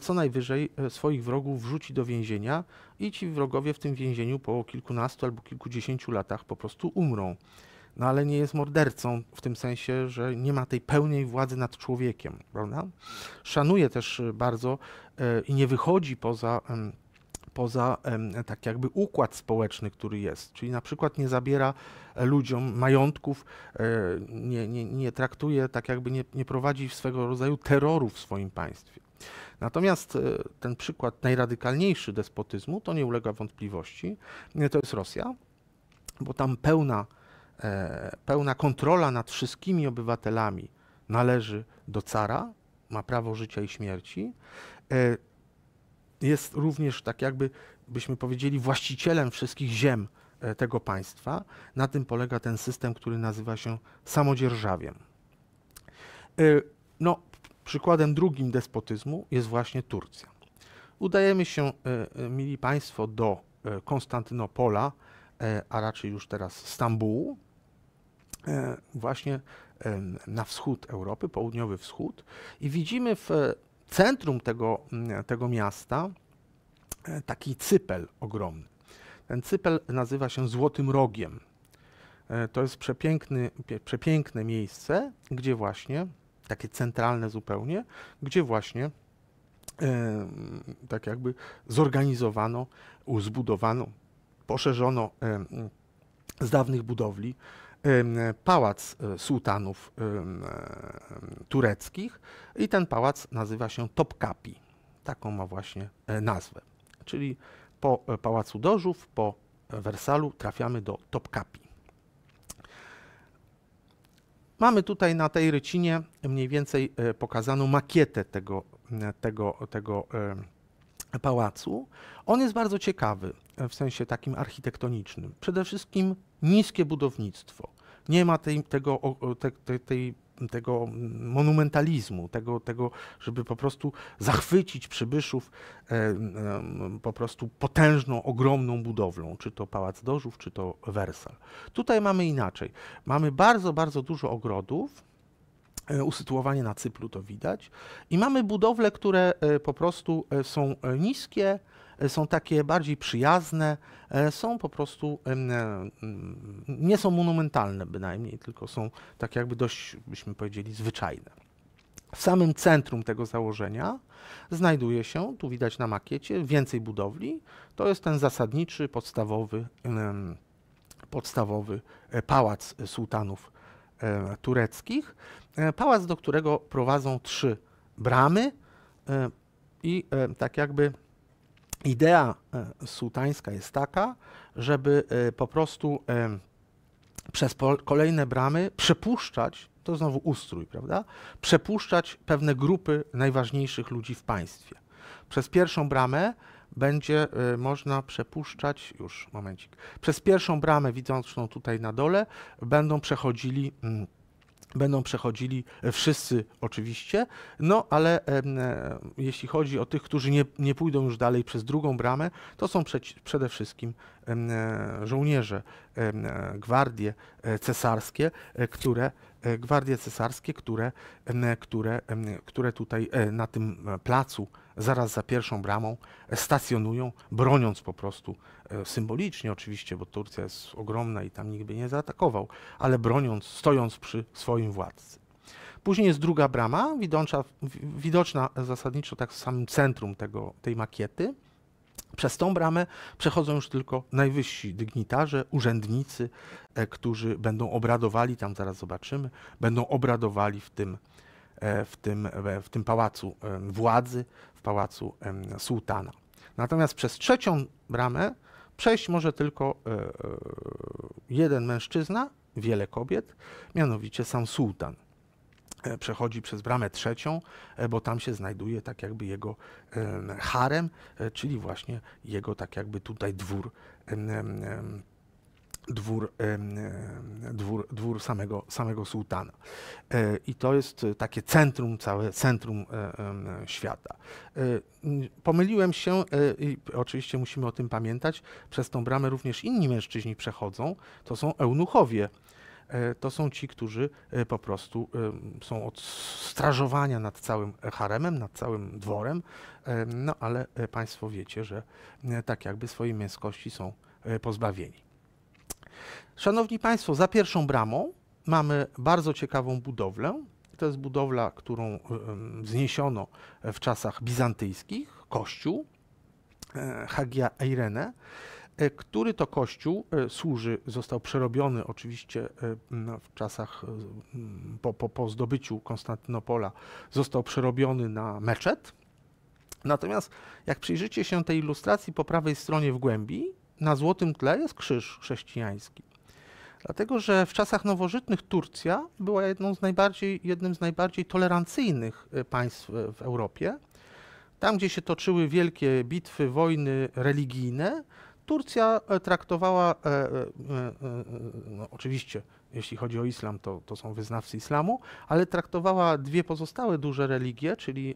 co najwyżej swoich wrogów wrzuci do więzienia i ci wrogowie w tym więzieniu po kilkunastu albo kilkudziesięciu latach po prostu umrą no ale nie jest mordercą w tym sensie, że nie ma tej pełnej władzy nad człowiekiem, prawda? Szanuje też y, bardzo y, i nie wychodzi poza poza tak jakby układ społeczny, który jest. Czyli na przykład nie zabiera e, ludziom majątków, e, nie, nie, nie traktuje, tak jakby nie, nie prowadzi swego rodzaju terroru w swoim państwie. Natomiast e, ten przykład najradykalniejszy despotyzmu, to nie ulega wątpliwości, to jest Rosja, bo tam pełna E, pełna kontrola nad wszystkimi obywatelami należy do cara, ma prawo życia i śmierci. E, jest również, tak jakby byśmy powiedzieli, właścicielem wszystkich ziem e, tego państwa. Na tym polega ten system, który nazywa się samodzierżawiem. No, przykładem drugim despotyzmu jest właśnie Turcja. Udajemy się, mili Państwo, do Konstantynopola, a raczej już teraz Stambułu, E, właśnie e, na wschód Europy, południowy wschód i widzimy w centrum tego, mm, tego miasta e, taki cypel ogromny. Ten cypel nazywa się Złotym Rogiem. To jest przepiękny, przepiękne miejsce, gdzie właśnie, takie centralne zupełnie, gdzie właśnie tak jakby zorganizowano, uzbudowano, poszerzono z dawnych budowli pałac y, sułtanów tureckich i ten pałac nazywa się Topkapi. Taką ma właśnie e, nazwę. Czyli po e, Pałacu Dożów, po Wersalu trafiamy do Topkapi. Mamy tutaj na tej rycinie mniej więcej e, pokazaną makietę tego, tego, tego pałacu. On jest bardzo ciekawy w sensie takim architektonicznym. Przede wszystkim niskie budownictwo. Nie ma tej, tego, te, te, tej tego monumentalizmu, tego, tego, żeby po prostu zachwycić przybyszów e, e, po prostu potężną, ogromną budowlą, czy to Pałac Dożów, czy to Wersal. Tutaj mamy inaczej. Mamy bardzo, bardzo dużo ogrodów, e, usytuowanie na Cyplu to widać i mamy budowle, które e, po prostu e, są niskie, E, są takie bardziej przyjazne, e, są po prostu, e, mm, nie są monumentalne bynajmniej, tylko są tak jakby dość, byśmy powiedzieli, zwyczajne. W samym centrum tego założenia znajduje się, tu widać na makiecie, więcej budowli. To jest ten zasadniczy, podstawowy, podstawowy pałac sułtanów tureckich. Pałac, do którego prowadzą trzy bramy i tak jakby idea e, sułtańska jest taka, żeby e, po prostu e, przez kolejne bramy przepuszczać, to znowu ustrój, prawda? Przepuszczać pewne grupy najważniejszych ludzi w państwie. Przez pierwszą bramę będzie można przepuszczać, już momencik, przez pierwszą bramę widoczną tutaj na dole będą przechodzili. Mm, będą przechodzili e, wszyscy oczywiście, no ale e, jeśli chodzi o tych, którzy nie, nie pójdą już dalej przez drugą bramę, to są przede wszystkim e, żołnierze, e, gwardie e, cesarskie, e, które E, gwardie cesarskie, które, które, które tutaj e, na tym e, placu, zaraz za pierwszą bramą, stacjonują, broniąc po prostu symbolicznie oczywiście, bo Turcja jest ogromna i tam nikt by nie zaatakował, ale broniąc, stojąc przy swoim władcy. Później jest druga brama, widoczna, widoczna zasadniczo tak w samym centrum tego, tej makiety. Przez tą bramę przechodzą już tylko najwyżsi dygnitarze, urzędnicy, e, którzy będą obradowali, tam zaraz zobaczymy, będą obradowali w tym, e, w tym, w tym pałacu władzy, w pałacu sułtana. Natomiast przez trzecią bramę przejść może tylko e, jeden mężczyzna, wiele kobiet, mianowicie sam sułtan. E, przechodzi przez bramę trzecią, e, bo tam się znajduje tak jakby jego e, harem, czyli właśnie jego tak jakby tutaj dwór dwór, dwór, dwór samego, samego sułtana. I to jest takie centrum, całe centrum świata. Pomyliłem się i oczywiście musimy o tym pamiętać. Przez tą bramę również inni mężczyźni przechodzą. To są eunuchowie. E, to są ci, którzy e, po prostu e, są od strażowania nad całym haremem, nad całym dworem, no ale Państwo wiecie, że tak jakby swojej męskości są pozbawieni. Szanowni Państwo, za pierwszą bramą mamy bardzo ciekawą budowlę. To jest budowla, którą wzniesiono w czasach bizantyjskich, kościół Hagia Eirene. E, który to kościół e, służy, został przerobiony oczywiście e, w czasach po, po, po zdobyciu Konstantynopola, został przerobiony na meczet. Natomiast jak przyjrzycie się tej ilustracji po prawej stronie w głębi, na złotym tle jest krzyż chrześcijański. Dlatego, że w czasach nowożytnych Turcja była jedną z najbardziej, jednym z najbardziej tolerancyjnych państw w Europie. Tam, gdzie się toczyły wielkie bitwy, wojny religijne, Turcja e, traktowała, e, e, no oczywiście, jeśli chodzi o islam, to, to są wyznawcy islamu, ale traktowała dwie pozostałe duże religie, czyli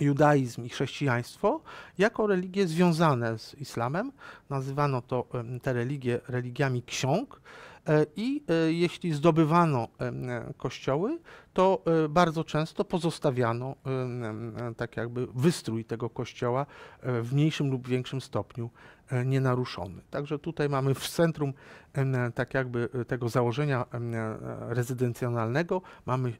judaizm i chrześcijaństwo jako religie związane z islamem. Nazywano to te religie religiami ksiąg. I jeśli zdobywano kościoły, to bardzo często pozostawiano tak jakby wystrój tego kościoła w mniejszym lub większym stopniu E, nienaruszony. Także tutaj mamy w centrum e, tak jakby e, tego założenia rezydencjonalnego mamy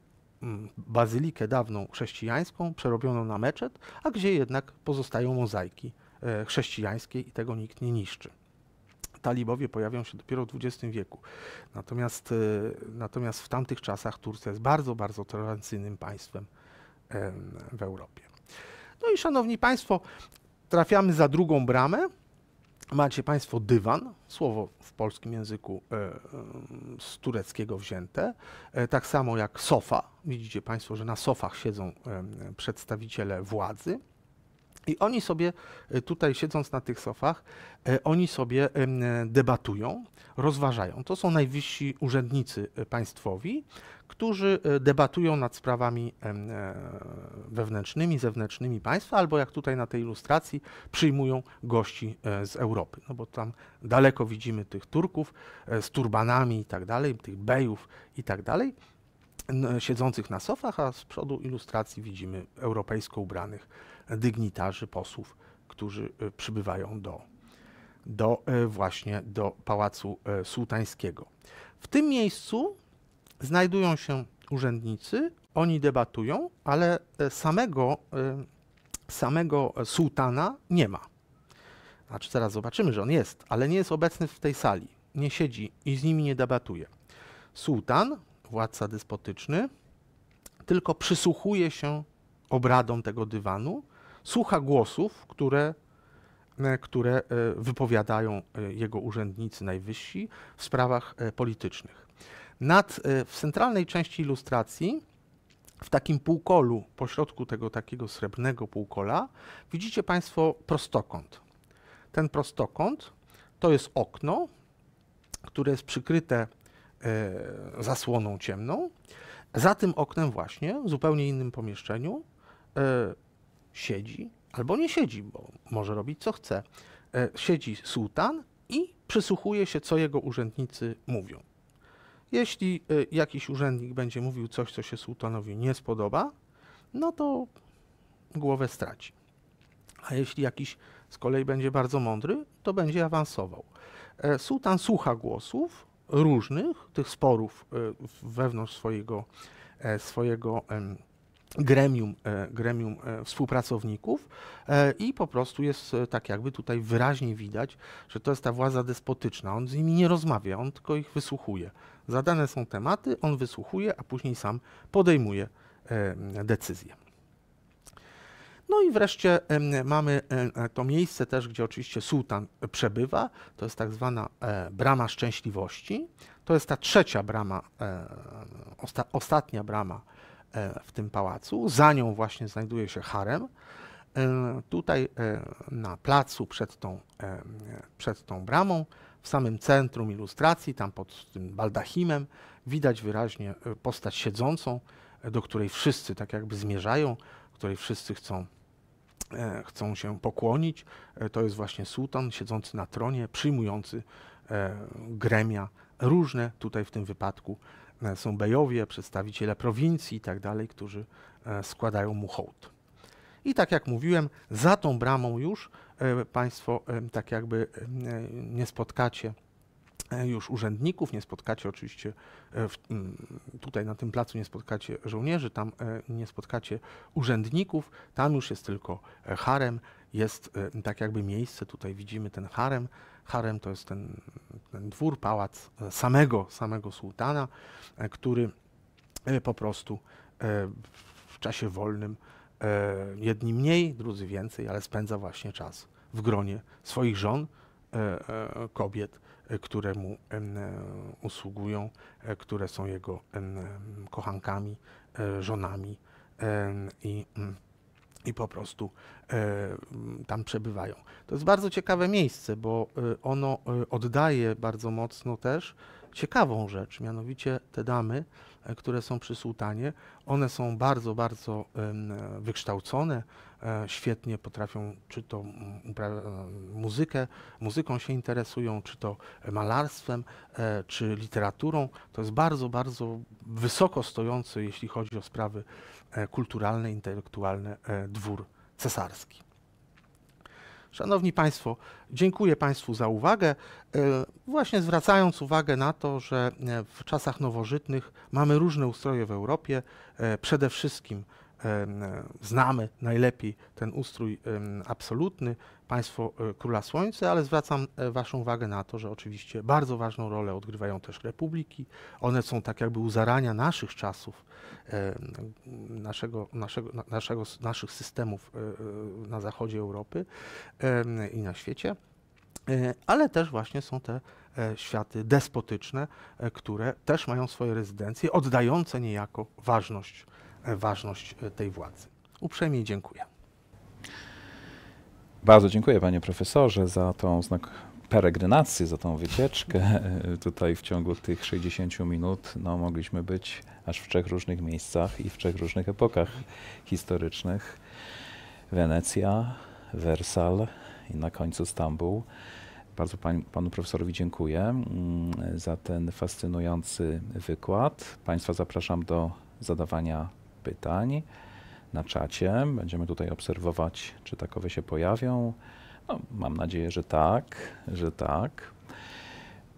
mm, bazylikę dawną chrześcijańską, przerobioną na meczet, a gdzie jednak pozostają mozaiki chrześcijańskie i tego nikt nie niszczy. Talibowie pojawią się dopiero w XX wieku. Natomiast, natomiast w tamtych czasach Turcja jest bardzo, bardzo tolerancyjnym państwem w Europie. No i szanowni państwo, trafiamy za drugą bramę macie Państwo dywan, słowo w polskim języku e, e, z tureckiego wzięte, e, tak samo jak sofa. Widzicie Państwo, że na sofach siedzą przedstawiciele władzy. I oni sobie e, tutaj siedząc na tych sofach, e, oni sobie e, debatują, rozważają. To są najwyżsi urzędnicy państwowi, którzy debatują nad sprawami wewnętrznymi, zewnętrznymi państwa, albo jak tutaj na tej ilustracji, przyjmują gości z Europy. No bo tam daleko widzimy tych Turków z turbanami i tak dalej, tych Bejów i tak dalej siedzących na sofach, a z przodu ilustracji widzimy europejsko ubranych dygnitarzy, posłów, którzy e, przybywają do, do e, właśnie do Pałacu e, Sułtańskiego. W tym miejscu znajdują się urzędnicy, oni debatują, ale samego, samego sułtana nie ma. Znaczy zaraz zobaczymy, że on jest, ale nie jest obecny w tej sali, nie siedzi i z nimi nie debatuje. Sułtan, władca despotyczny, tylko przysłuchuje się obradom tego dywanu, słucha głosów, które, e, które e, wypowiadają e, jego urzędnicy najwyżsi w sprawach politycznych. Nad, w centralnej części ilustracji, w takim półkolu, pośrodku tego takiego srebrnego półkola, widzicie Państwo prostokąt. Ten prostokąt to jest okno, które jest przykryte zasłoną ciemną. Za tym oknem właśnie, w zupełnie innym pomieszczeniu, siedzi albo nie siedzi, bo może robić co chce. E, siedzi sułtan i przysłuchuje się, co jego urzędnicy mówią. Jeśli e, jakiś urzędnik będzie mówił coś, co się sułtanowi nie spodoba, no to głowę straci. A jeśli jakiś z kolei będzie bardzo mądry, to będzie awansował. E, sułtan słucha głosów różnych, tych sporów wewnątrz swojego, swojego gremium, e, gremium e, współpracowników e, i po prostu jest tak jakby tutaj wyraźnie widać, że to jest ta władza despotyczna. On z nimi nie rozmawia, on tylko ich wysłuchuje. Zadane są tematy, on wysłuchuje, a później sam podejmuje decyzje. No i wreszcie mamy to miejsce też, gdzie oczywiście sułtan przebywa. To jest tak zwana brama szczęśliwości. To jest ta trzecia brama, osta ostatnia brama E, w tym pałacu. Za nią właśnie znajduje się harem. E, tutaj e, na placu przed tą, przed tą bramą, w samym centrum ilustracji, tam pod tym baldachimem, widać wyraźnie postać siedzącą, do której wszyscy tak jakby zmierzają, której wszyscy chcą, chcą się pokłonić. To jest właśnie sułtan siedzący na tronie, przyjmujący gremia różne tutaj w tym wypadku E, są bejowie, przedstawiciele prowincji i tak dalej, którzy e, składają mu hołd. I tak jak mówiłem, za tą bramą już e, Państwo tak jakby nie spotkacie E, już urzędników, nie spotkacie oczywiście e, w, tutaj na tym placu nie spotkacie żołnierzy, tam e, nie spotkacie urzędników, tam już jest tylko harem, jest tak jakby miejsce, tutaj widzimy ten harem. Harem to jest ten, ten dwór, pałac samego, samego sułtana, który po prostu w czasie wolnym jedni mniej, drudzy więcej, ale spędza właśnie czas w gronie swoich żon, kobiet, E, które mu e, usługują, e, które są jego kochankami, żonami i mm, i po prostu tam przebywają. To jest bardzo ciekawe miejsce, bo ono oddaje bardzo mocno też ciekawą rzecz, mianowicie te damy, e, które są przy sułtanie, one są bardzo, bardzo e, wykształcone, e, świetnie potrafią czy to muzykę, muzyką się interesują, czy to malarstwem, czy literaturą. To jest bardzo, bardzo wysoko stojący, jeśli chodzi o sprawy kulturalne, intelektualne, dwór cesarski. Szanowni Państwo, dziękuję Państwu za uwagę. E, właśnie zwracając uwagę na to, że e, w czasach nowożytnych mamy różne ustroje w Europie, e, przede wszystkim znamy najlepiej ten ustrój absolutny, państwo e, króla słońca, ale zwracam e, Waszą uwagę na to, że oczywiście bardzo ważną rolę odgrywają też republiki. One są tak jakby u zarania naszych czasów, naszego, naszego, naszego, naszych systemów e, na zachodzie Europy i na świecie ale też właśnie są te światy despotyczne, które też mają swoje rezydencje, oddające niejako ważność ważność e, tej władzy. Uprzejmie dziękuję. Bardzo dziękuję panie profesorze za tą znak peregrynacji, za tą wycieczkę. Tutaj w ciągu tych 60 minut no, mogliśmy być aż w trzech różnych miejscach i w trzech różnych epokach historycznych. Wenecja, Wersal i na końcu Stambuł. Bardzo pan, panu profesorowi dziękuję mm, za ten fascynujący wykład. Państwa zapraszam do zadawania pytań na czacie. Będziemy tutaj obserwować, czy takowe się pojawią. No, mam nadzieję, że tak, że tak.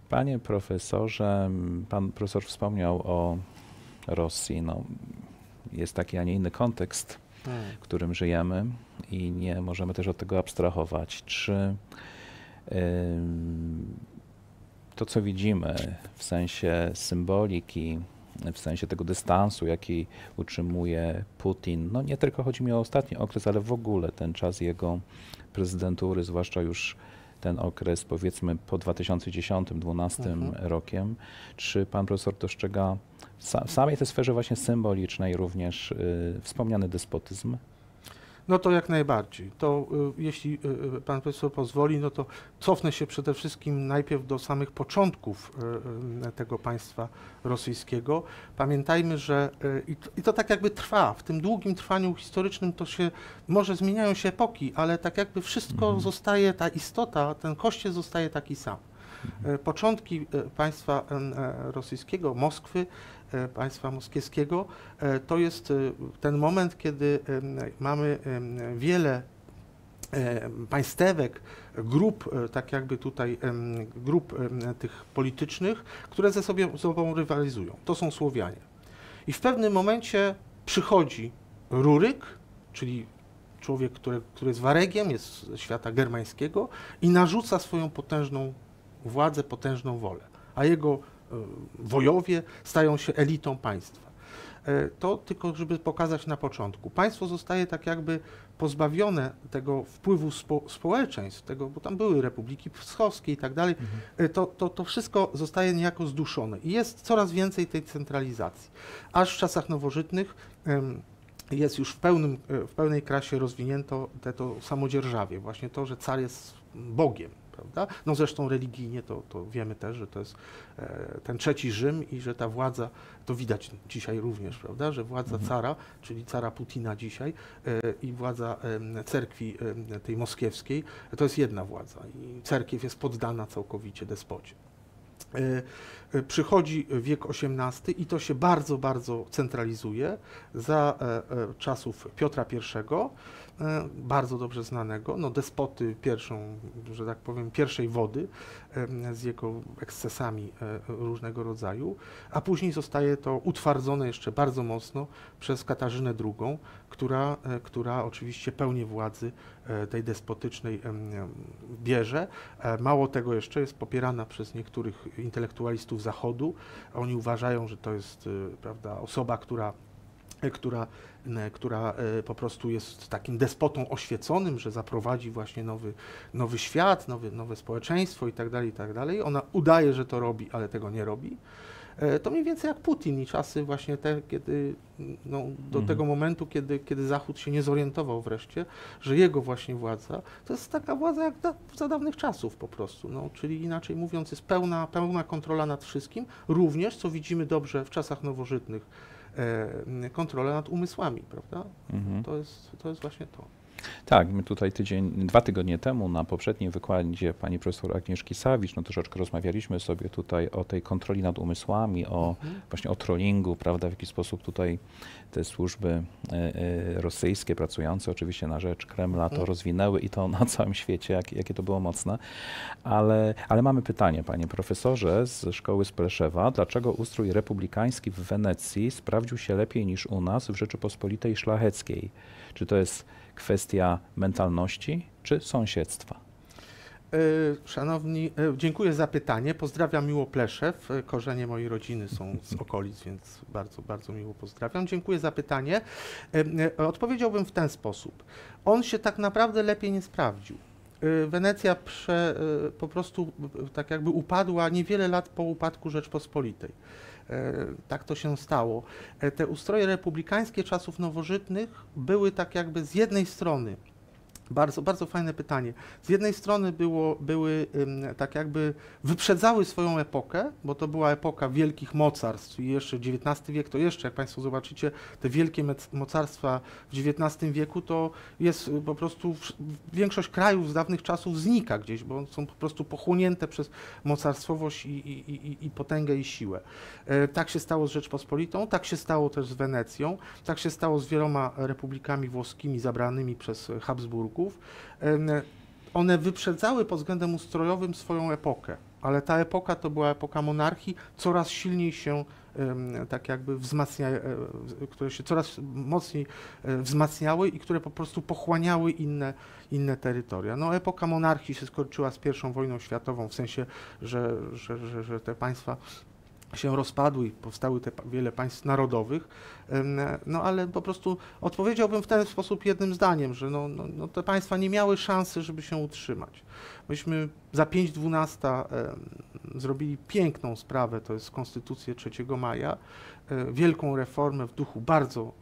Panie profesorze, pan profesor wspomniał o Rosji. No, jest taki, a nie inny kontekst, w hmm. którym żyjemy i nie możemy też od tego abstrahować. Czy yy, to, co widzimy w sensie symboliki, w sensie tego dystansu, jaki utrzymuje Putin. No nie tylko chodzi mi o ostatni okres, ale w ogóle ten czas jego prezydentury, zwłaszcza już ten okres powiedzmy po 2010-2012 mhm. rokiem. Czy pan profesor dostrzega w samej tej sferze właśnie symbolicznej również y, wspomniany despotyzm? No to jak najbardziej. To y, jeśli y, y, pan profesor pozwoli, no to cofnę się przede wszystkim najpierw do samych początków tego państwa rosyjskiego. Pamiętajmy, że i to tak jakby trwa, w tym długim trwaniu historycznym to się, może zmieniają się epoki, ale tak jakby wszystko mhm. zostaje, ta istota, ten kościół zostaje taki sam. Mhm. Początki państwa rosyjskiego, Moskwy, E, państwa moskiewskiego. E, to jest e, ten moment, kiedy mamy wiele państewek, grup, tak jakby tutaj grup tych politycznych, które ze sobą rywalizują. To są Słowianie. I w pewnym momencie przychodzi Ruryk, czyli człowiek, który, który jest waregiem, jest ze świata germańskiego i narzuca swoją potężną władzę, potężną wolę. A jego E, wojowie stają się elitą państwa. E, to tylko, żeby pokazać na początku. Państwo zostaje tak jakby pozbawione tego wpływu spo, społeczeństw, tego, bo tam były republiki wschodowskie i tak dalej, mhm. to, to, to wszystko zostaje niejako zduszone i jest coraz więcej tej centralizacji. Aż w czasach nowożytnych jest już w, pełnym, w pełnej krasie rozwinięto te, to samodzierżawie, właśnie to, że car jest Bogiem, prawda? No zresztą religijnie to, to wiemy też, że to jest e, ten trzeci Rzym i że ta władza, to widać dzisiaj również, prawda? Że władza mhm. cara, czyli cara Putina dzisiaj e, i władza cerkwi tej moskiewskiej, to jest jedna władza i cerkiew jest poddana całkowicie despocie e, przychodzi wiek XVIII i to się bardzo, bardzo centralizuje za czasów Piotra I. E, bardzo dobrze znanego, no despoty pierwszą, że tak powiem, pierwszej wody e, z jego ekscesami e, różnego rodzaju, a później zostaje to utwardzone jeszcze bardzo mocno przez Katarzynę II, która, która oczywiście pełni władzy tej despotycznej bierze. Mało tego jeszcze jest popierana przez niektórych intelektualistów Zachodu. Oni uważają, że to jest prawda, osoba, która która, e, która e, po prostu jest takim despotą oświeconym, że zaprowadzi właśnie nowy, nowy świat, nowy, nowe społeczeństwo i i tak dalej, tak dalej. Ona udaje, że to robi, ale tego nie robi. E, to mniej więcej jak Putin i czasy właśnie te, kiedy no, do mhm. tego momentu, kiedy, kiedy Zachód się nie zorientował wreszcie, że jego właśnie władza to jest taka władza jak da, za dawnych czasów po prostu. No, czyli inaczej mówiąc, jest pełna, pełna kontrola nad wszystkim, również co widzimy dobrze w czasach nowożytnych E, kontrolę nad umysłami, prawda? Mhm. To, jest, to jest właśnie to. Tak, my tutaj tydzień, dwa tygodnie temu na poprzednim wykładzie pani profesor Agnieszki Sawicz, no troszeczkę rozmawialiśmy sobie tutaj o tej kontroli nad umysłami, o mhm. właśnie o trollingu, prawda, w jaki sposób tutaj te służby e, e, rosyjskie pracujące oczywiście na rzecz Kremla mhm. to rozwinęły i to na całym świecie, jak, jakie to było mocne. Ale, ale mamy pytanie, panie profesorze z szkoły z Pleszewa, dlaczego ustrój republikański w Wenecji sprawdził się lepiej niż u nas w Rzeczypospolitej Szlacheckiej? Czy to jest kwestia mentalności czy sąsiedztwa? E, szanowni, e, dziękuję za pytanie. Pozdrawiam miło Pleszew. E, korzenie mojej rodziny są z okolic, więc bardzo, bardzo miło pozdrawiam. Dziękuję za pytanie. Odpowiedziałbym w ten sposób. On się tak naprawdę lepiej nie sprawdził. Wenecja prze, po prostu tak jakby upadła niewiele lat po upadku Rzeczpospolitej. E, tak to się stało. E, te ustroje republikańskie czasów nowożytnych były tak jakby z jednej strony bardzo, bardzo fajne pytanie. Z jednej strony było, były tak jakby wyprzedzały swoją epokę, bo to była epoka wielkich mocarstw i jeszcze XIX wiek to jeszcze, jak Państwo zobaczycie, te wielkie mocarstwa w XIX wieku to jest y, po prostu większość krajów z dawnych czasów znika gdzieś, bo są po prostu pochłonięte przez mocarstwowość i, i, i, i potęgę i siłę. E, tak się stało z Rzeczpospolitą, tak się stało też z Wenecją, tak się stało z wieloma republikami włoskimi zabranymi przez Habsburg one wyprzedzały pod względem ustrojowym swoją epokę, ale ta epoka to była epoka monarchii, coraz silniej się tak jakby wzmacnia, e, które się coraz mocniej e, wzmacniały i które po prostu pochłaniały inne, inne terytoria. No, epoka monarchii się skończyła z I wojną światową, w sensie, że, że, że, że te państwa się rozpadły i powstały te wiele państw narodowych, no ale po prostu odpowiedziałbym w ten sposób jednym zdaniem, że no, no, no te państwa nie miały szansy, żeby się utrzymać. Myśmy za 5.12 zrobili piękną sprawę, to jest Konstytucję 3 maja, e, wielką reformę w duchu bardzo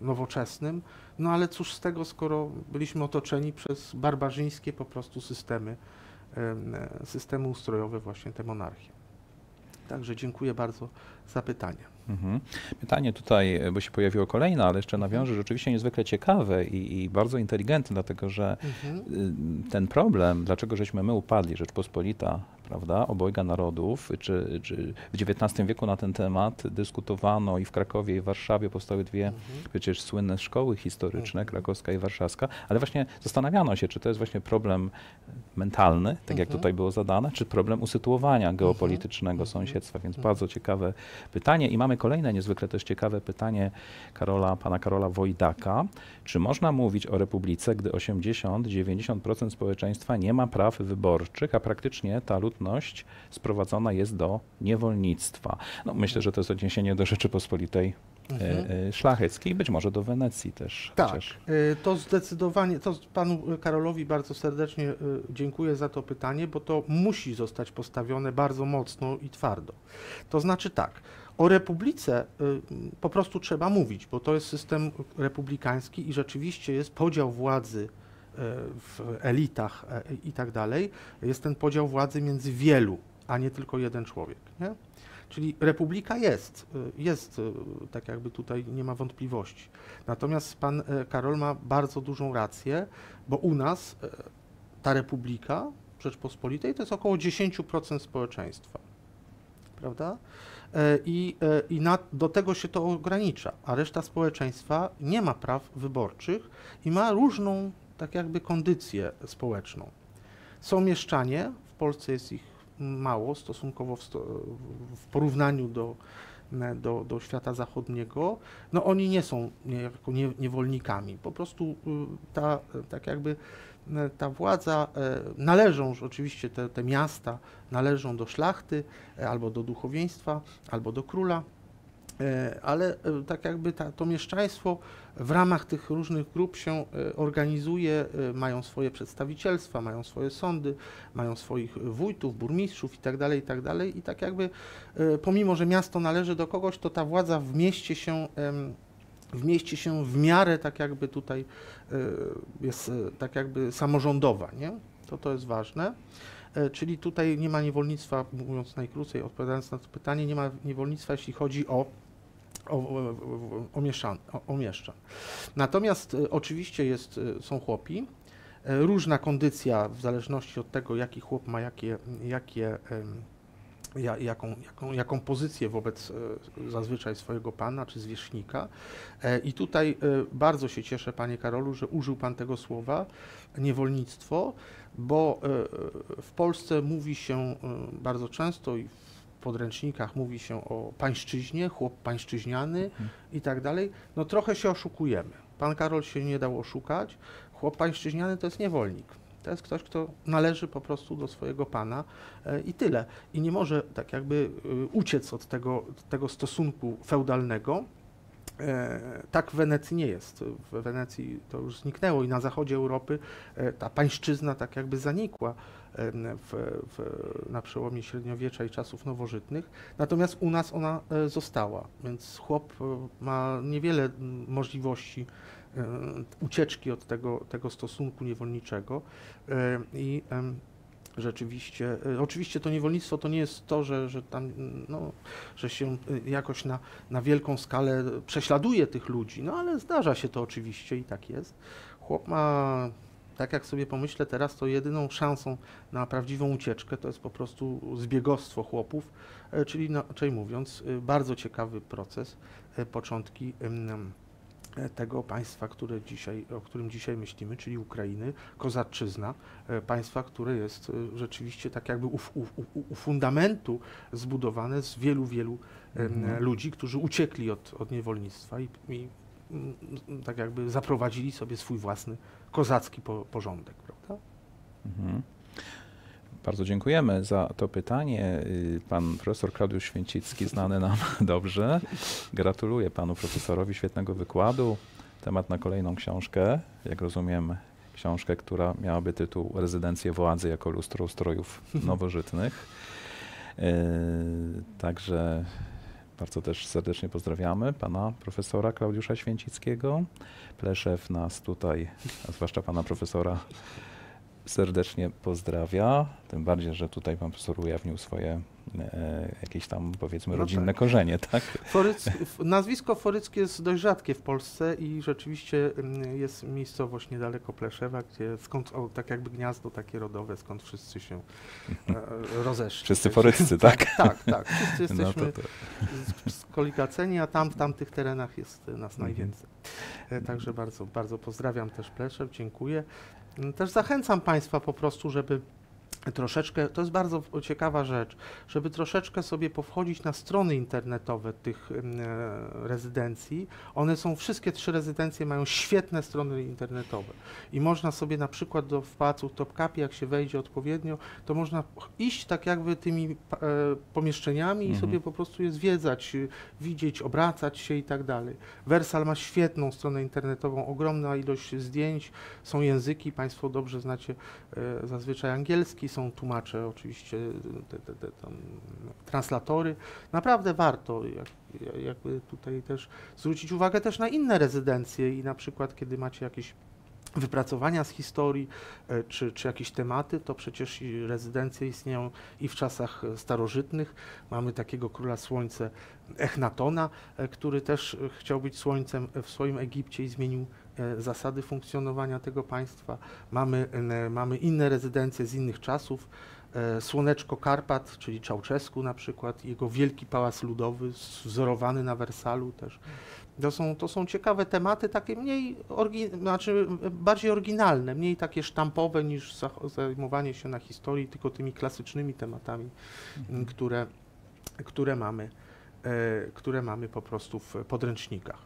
nowoczesnym, no ale cóż z tego, skoro byliśmy otoczeni przez barbarzyńskie po prostu systemy, e, systemy ustrojowe właśnie te monarchie. Także dziękuję bardzo za pytanie. Mhm. Pytanie tutaj, e, bo się pojawiło kolejne, ale jeszcze nawiążę, mhm. rzeczywiście niezwykle ciekawe i, i bardzo inteligentne, dlatego że mhm. Y, ten problem, dlaczego żeśmy my upadli, Rzeczpospolita prawda, obojga narodów, czy, czy w XIX wieku na ten temat dyskutowano i w Krakowie i w Warszawie powstały dwie mhm. przecież słynne szkoły historyczne, mhm. krakowska i warszawska, ale właśnie zastanawiano się, czy to jest właśnie problem mentalny, tak mhm. jak tutaj było zadane, czy problem usytuowania mhm. geopolitycznego mhm. sąsiedztwa, więc mhm. bardzo ciekawe pytanie i mamy kolejne niezwykle też ciekawe pytanie Karola, pana Karola Wojdaka, czy można mówić o republice, gdy 80-90% społeczeństwa nie ma praw wyborczych, a praktycznie ta ludność absolutność sprowadzona jest do niewolnictwa. No, myślę, że to jest odniesienie do Rzeczypospolitej e, mhm. E, szlacheckiej, być może do Wenecji też. Tak, chociaż. E, to zdecydowanie, to panu Karolowi bardzo serdecznie dziękuję za to pytanie, bo to musi zostać postawione bardzo mocno i twardo. To znaczy tak, o republice po prostu trzeba mówić, bo to jest system republikański i rzeczywiście jest podział władzy w elitach e, i tak dalej, jest ten podział władzy między wielu, a nie tylko jeden człowiek. Nie? Czyli republika jest, e, jest e, tak jakby tutaj nie ma wątpliwości. Natomiast pan Karol ma bardzo dużą rację, bo u nas ta republika Rzeczpospolitej to jest około 10% społeczeństwa. Prawda? I, i na, do tego się to ogranicza, a reszta społeczeństwa nie ma praw wyborczych i ma różną tak jakby kondycję społeczną. Są mieszczanie, w Polsce jest ich mało stosunkowo w, sto, w porównaniu do, do, do świata zachodniego, no oni nie są niejako nie, niewolnikami. Po prostu y, ta, tak jakby y, ta władza, y, należą oczywiście te, te miasta, należą do szlachty, albo do duchowieństwa, albo do króla, E, ale e, tak jakby ta, to mieszczaństwo w ramach tych różnych grup się e, organizuje, mają swoje przedstawicielstwa, mają swoje sądy, mają swoich wójtów, burmistrzów itd., tak tak dalej I tak jakby pomimo, że miasto należy do kogoś, to ta władza w mieście się w mieście się w miarę tak jakby tutaj jest tak jakby samorządowa, nie? To to jest ważne czyli tutaj nie ma niewolnictwa, mówiąc najkrócej, odpowiadając na to pytanie, nie ma niewolnictwa, jeśli chodzi o omieszczam. Natomiast y, oczywiście jest, y, są chłopi, e, różna kondycja w zależności od tego, jaki chłop ma jakie, jakie, jaką, jaką, jaką pozycję wobec e, zazwyczaj swojego pana czy zwierzchnika. E, I tutaj bardzo się cieszę, panie Karolu, że użył pan tego słowa niewolnictwo, bo w Polsce mówi się bardzo często i w podręcznikach mówi się o pańszczyźnie, chłop pańszczyźniany mhm. i tak dalej, no trochę się oszukujemy. Pan Karol się nie dał oszukać. Chłop pańszczyźniany to jest niewolnik. To jest ktoś, kto należy po prostu do swojego pana e, i tyle. I nie może tak jakby e, uciec od tego, tego stosunku feudalnego. E, tak w Wenecji nie jest. W Wenecji to już zniknęło i na zachodzie Europy ta pańszczyzna tak jakby zanikła w, w, na przełomie średniowiecza i czasów nowożytnych. Natomiast u nas ona e, została, więc chłop e, ma niewiele możliwości e, ucieczki od tego, tego stosunku niewolniczego i rzeczywiście. Oczywiście to niewolnictwo to nie jest to, że, że tam, no, że się jakoś na, na wielką skalę prześladuje tych ludzi, no ale zdarza się to oczywiście i tak jest. Chłop ma tak jak sobie pomyślę teraz, to jedyną szansą na prawdziwą ucieczkę to jest po prostu zbiegostwo chłopów, e, czyli inaczej mówiąc, e, bardzo ciekawy proces, e, początki tego państwa, które dzisiaj, o którym dzisiaj myślimy, czyli Ukrainy, kozaczyzna, państwa, które jest rzeczywiście tak jakby u, u, u fundamentu zbudowane z wielu, wielu mm. ludzi, którzy uciekli od, od niewolnictwa i, i tak jakby zaprowadzili sobie swój własny kozacki porządek, prawda? Mhm. Bardzo dziękujemy za to pytanie. Y, pan profesor Klaudiusz Święcicki, znany nam dobrze. Gratuluję panu profesorowi świetnego wykładu. Temat na kolejną książkę, jak rozumiem, książkę, która miałaby tytuł Rezydencję władzy jako lustro ustrojów nowożytnych. Y, także bardzo też serdecznie pozdrawiamy pana profesora Klaudiusza Święcickiego. Pleszew nas tutaj, a zwłaszcza pana profesora, serdecznie pozdrawia. Tym bardziej, że tutaj pan profesor ujawnił swoje E, jakieś tam powiedzmy no rodzinne no tak. korzenie, tak? Foryc, nazwisko Foryckie jest dość rzadkie w Polsce i rzeczywiście mm, jest miejscowość niedaleko Pleszewa, gdzie skąd, o, tak jakby gniazdo takie rodowe, skąd wszyscy się e, rozeszli. Wszyscy foryccy, tak? tak? Tak, tak. Wszyscy jesteśmy no to, to. skolikaceni, a tam w tamtych terenach jest nas mhm. najwięcej. E, także bardzo, bardzo pozdrawiam też Pleszew, dziękuję. Mm, też zachęcam Państwa po prostu, żeby troszeczkę, to jest bardzo ciekawa rzecz, żeby troszeczkę sobie powchodzić na strony internetowe tych e, rezydencji. One są, wszystkie trzy rezydencje mają świetne strony internetowe i można sobie na przykład do, w Pałacu Topkapi, jak się wejdzie odpowiednio, to można iść tak jakby tymi e, pomieszczeniami mhm. i sobie po prostu je zwiedzać, y, widzieć, obracać się i tak dalej. Wersal ma świetną stronę internetową, ogromna ilość zdjęć, są języki, Państwo dobrze znacie e, zazwyczaj angielski, są tłumacze, oczywiście te, te, te tam, translatory. Naprawdę warto jak, jakby tutaj też zwrócić uwagę też na inne rezydencje i na przykład kiedy macie jakieś wypracowania z historii e, czy, czy jakieś tematy, to przecież rezydencje istnieją i w czasach starożytnych. Mamy takiego króla słońce Echnatona, e, który też chciał być słońcem w swoim Egipcie i zmienił E, zasady funkcjonowania tego państwa, mamy, mamy inne rezydencje z innych czasów, e, Słoneczko Karpat, czyli Czałczesku na przykład, jego wielki pałac ludowy, wzorowany na Wersalu też. To są, to są ciekawe tematy, takie mniej, orgi, znaczy bardziej oryginalne, mniej takie sztampowe niż zajmowanie się na historii, tylko tymi klasycznymi tematami, mhm. które, które, mamy, e, które mamy po prostu w podręcznikach.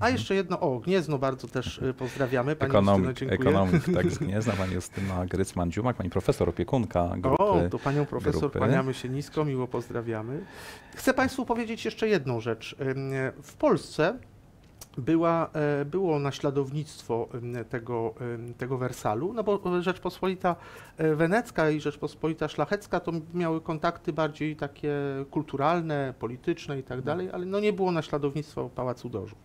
A jeszcze jedno, o, Gniezno bardzo też y, pozdrawiamy. Pani ekonomik, Justyno, dziękuję. ekonomik tak, z Gniezna, pani Justyna Grycman-Dziumak, pani profesor opiekunka grupy. O, to panią profesor grupy. kłaniamy się nisko, miło pozdrawiamy. Chcę Państwu powiedzieć jeszcze jedną rzecz. W Polsce była, e, było naśladownictwo tego, tego Wersalu, no bo Rzeczpospolita e, Wenecka i Rzeczpospolita Szlachecka to miały kontakty bardziej takie kulturalne, polityczne i tak mhm. dalej, ale no nie było naśladownictwa Pałacu Dożu.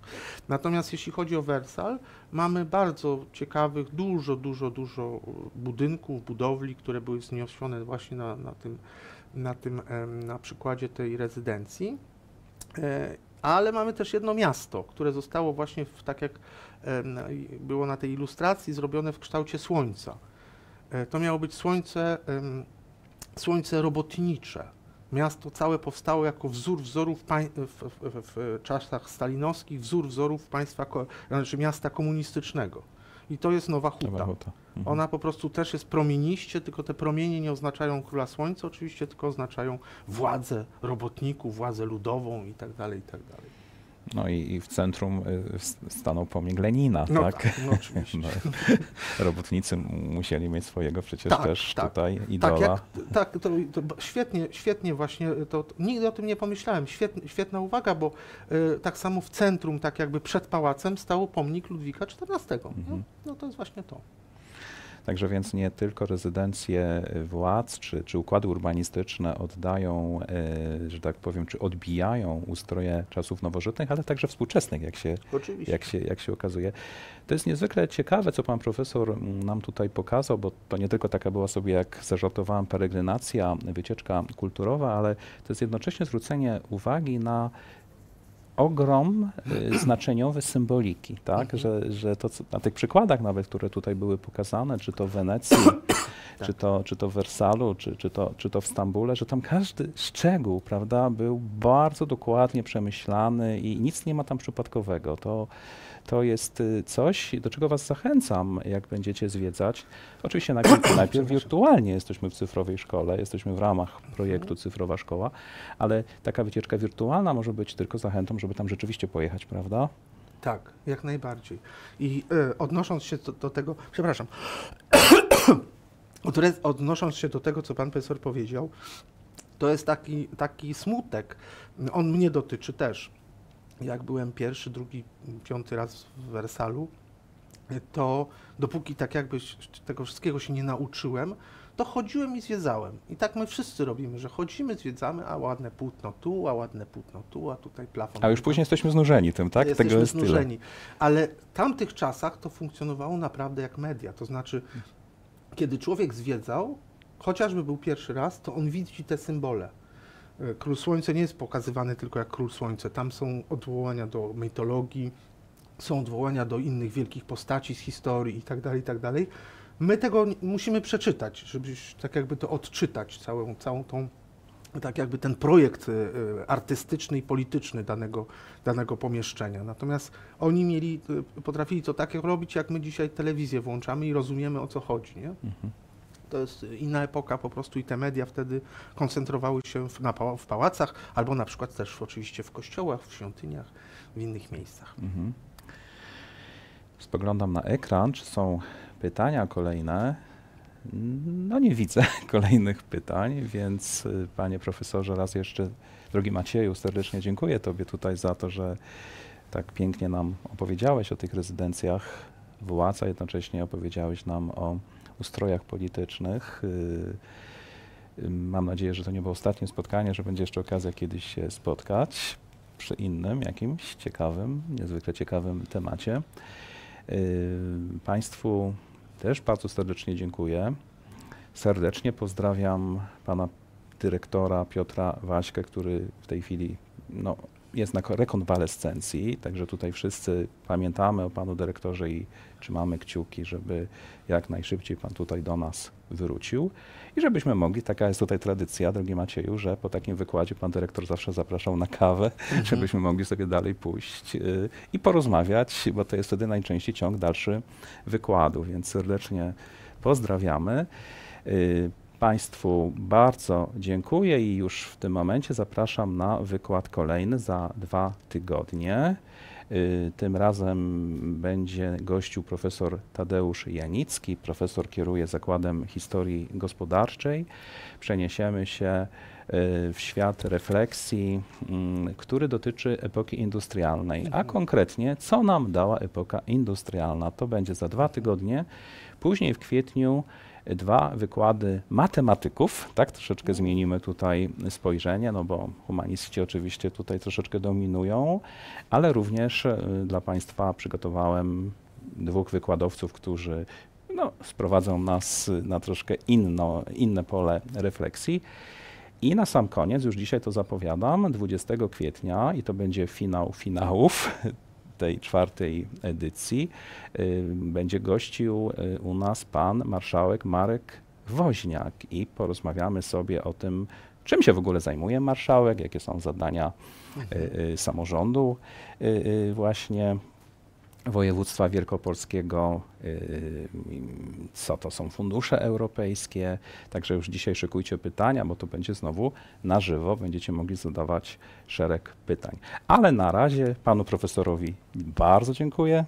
Natomiast jeśli chodzi o Wersal, mamy bardzo ciekawych, dużo, dużo, dużo budynków, budowli, które były wzniesione właśnie na, na tym, na tym, na przykładzie tej rezydencji e, ale mamy też jedno miasto, które zostało właśnie w, tak jak było na tej ilustracji, zrobione w kształcie słońca. E, to miało być słońce, słońce robotnicze. Miasto całe powstało jako wzór wzorów w, w, w, czasach stalinowskich, wzór wzorów państwa, znaczy miasta komunistycznego. I to jest nowa huta. Nowa huta. Mhm. Ona po prostu też jest promieniście, tylko te promienie nie oznaczają króla słońca, oczywiście, tylko oznaczają władzę robotników, władzę ludową itd. Tak itd. Tak no i, i w centrum y, stanął pomnik Lenina, no tak? tak no oczywiście. No, robotnicy musieli mieć swojego przecież tak, też tak, tutaj tak idola. Tak, jak, tak to, to, świetnie, świetnie właśnie, y, to, to, nigdy o tym nie pomyślałem, świetna, świetna uwaga, bo y, tak samo w centrum, tak jakby przed pałacem stał pomnik Ludwika XIV. Mhm. No, no to jest właśnie to. Także więc nie tylko rezydencje władz czy, czy układy urbanistyczne oddają, e, że tak powiem, czy odbijają ustroje czasów nowożytnych, ale także współczesnych, jak się, jak się, jak się okazuje. To jest niezwykle ciekawe, co pan profesor nam tutaj pokazał, bo to nie tylko taka była sobie, jak zażartowałem, peregrinacja, wycieczka kulturowa, ale to jest jednocześnie zwrócenie uwagi na ogrom y, znaczeniowy symboliki, tak? Mhm. że, że to co, na tych przykładach nawet, które tutaj były pokazane, czy to w Wenecji, tak. czy, to, czy to w Wersalu, czy, czy, to, czy to w Stambule, że tam każdy szczegół prawda, był bardzo dokładnie przemyślany i nic nie ma tam przypadkowego. To, to jest y, coś, do czego Was zachęcam, jak będziecie zwiedzać. Oczywiście najpierw, najpierw wirtualnie jesteśmy w cyfrowej szkole, jesteśmy w ramach mhm. projektu Cyfrowa Szkoła, ale taka wycieczka wirtualna może być tylko zachętą, żeby tam rzeczywiście pojechać, prawda? Tak, jak najbardziej. I y, odnosząc się do, do tego, przepraszam, odnosząc się do tego, co pan profesor powiedział, to jest taki, taki smutek. On mnie dotyczy też jak byłem pierwszy, drugi, piąty raz w Wersalu, to dopóki tak jakby tego wszystkiego się nie nauczyłem, to chodziłem i zwiedzałem. I tak my wszyscy robimy, że chodzimy, zwiedzamy, a ładne płótno tu, a ładne płótno tu, a tutaj plafon. A już później jesteśmy znużeni tym, tak? Jesteśmy Tego jest znużeni. Ale w tamtych czasach to funkcjonowało naprawdę jak media. To znaczy, kiedy człowiek zwiedzał, chociażby był pierwszy raz, to on widzi te symbole. E, Król Słońce nie jest pokazywany tylko jak Król Słońce. Tam są odwołania do mitologii, są odwołania do innych wielkich postaci z historii itd., tak tak dalej. My tego musimy przeczytać, żeby tak jakby to odczytać, całą, całą tą, tak jakby ten projekt e, artystyczny i polityczny danego, danego pomieszczenia. Natomiast oni mieli, e, potrafili to tak robić, jak my dzisiaj telewizję włączamy i rozumiemy o co chodzi. Nie? Mhm. To jest inna epoka po prostu i te media wtedy koncentrowały się w, na, w pałacach, albo na przykład też oczywiście w kościołach, w świątyniach, w innych miejscach. Mhm. Spoglądam na ekran, czy są pytania kolejne. No nie widzę kolejnych pytań, więc y, panie profesorze, raz jeszcze, drogi Macieju, serdecznie dziękuję tobie tutaj za to, że tak pięknie nam opowiedziałeś o tych rezydencjach władz, a jednocześnie opowiedziałeś nam o ustrojach politycznych. Y, y, mam nadzieję, że to nie było ostatnie spotkanie, że będzie jeszcze okazja kiedyś się spotkać przy innym jakimś ciekawym, niezwykle ciekawym temacie. Y, państwu też bardzo serdecznie dziękuję. Serdecznie pozdrawiam pana dyrektora Piotra Waśkę, który w tej chwili no, jest na rekonwalescencji, także tutaj wszyscy pamiętamy o panu dyrektorze i trzymamy kciuki, żeby jak najszybciej pan tutaj do nas wrócił i żebyśmy mogli, taka jest tutaj tradycja, drogi Macieju, że po takim wykładzie pan dyrektor zawsze zapraszał na kawę, mhm. żebyśmy mogli sobie dalej pójść y, i porozmawiać, bo to jest wtedy najczęściej ciąg dalszy wykładu, więc serdecznie pozdrawiamy. Y, Państwu bardzo dziękuję i już w tym momencie zapraszam na wykład kolejny za dwa tygodnie. Y, tym razem będzie gościł profesor Tadeusz Janicki. Profesor kieruje Zakładem Historii Gospodarczej. Przeniesiemy się y, w świat refleksji, mm, który dotyczy epoki industrialnej, a mhm. konkretnie co nam dała epoka industrialna. To będzie za dwa tygodnie. Później w kwietniu Dwa, wykłady matematyków, tak, troszeczkę zmienimy tutaj spojrzenie, no bo humaniści oczywiście tutaj troszeczkę dominują, ale również e, dla Państwa przygotowałem dwóch wykładowców, którzy no, sprowadzą nas na troszkę inno, inne pole refleksji. I na sam koniec, już dzisiaj to zapowiadam, 20 kwietnia, i to będzie finał finałów, tej czwartej edycji y, będzie gościł y, u nas pan marszałek Marek Woźniak i porozmawiamy sobie o tym, czym się w ogóle zajmuje marszałek, jakie są zadania y, samorządu właśnie województwa wielkopolskiego, y, co to są fundusze europejskie. Także już dzisiaj szykujcie pytania, bo to będzie znowu na żywo, będziecie mogli zadawać szereg pytań. Ale na razie panu profesorowi bardzo dziękuję.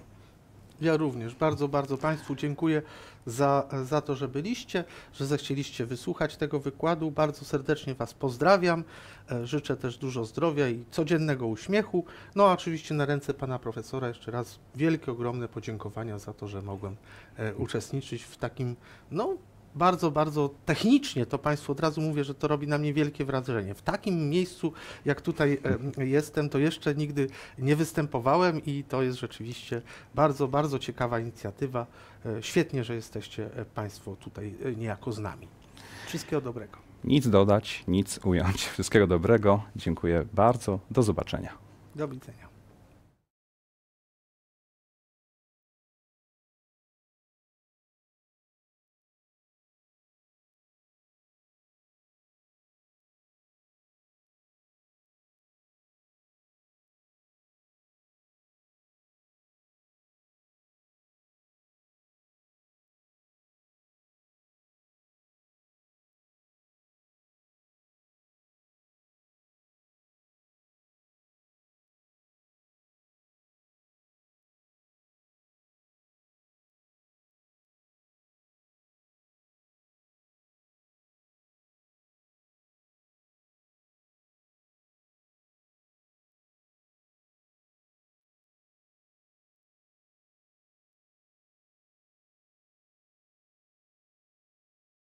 Ja również bardzo, bardzo Państwu dziękuję za, za to, że byliście, że zechcieliście wysłuchać tego wykładu. Bardzo serdecznie Was pozdrawiam. E, życzę też dużo zdrowia i codziennego uśmiechu. No a oczywiście na ręce Pana Profesora jeszcze raz wielkie, ogromne podziękowania za to, że mogłem e, uczestniczyć w takim, no bardzo, bardzo technicznie, to Państwu od razu mówię, że to robi na mnie wielkie wrażenie. W takim miejscu, jak tutaj e, jestem, to jeszcze nigdy nie występowałem i to jest rzeczywiście bardzo, bardzo ciekawa inicjatywa. E, świetnie, że jesteście e, Państwo tutaj niejako z nami. Wszystkiego dobrego. Nic dodać, nic ująć. Wszystkiego dobrego. Dziękuję bardzo. Do zobaczenia. Do widzenia.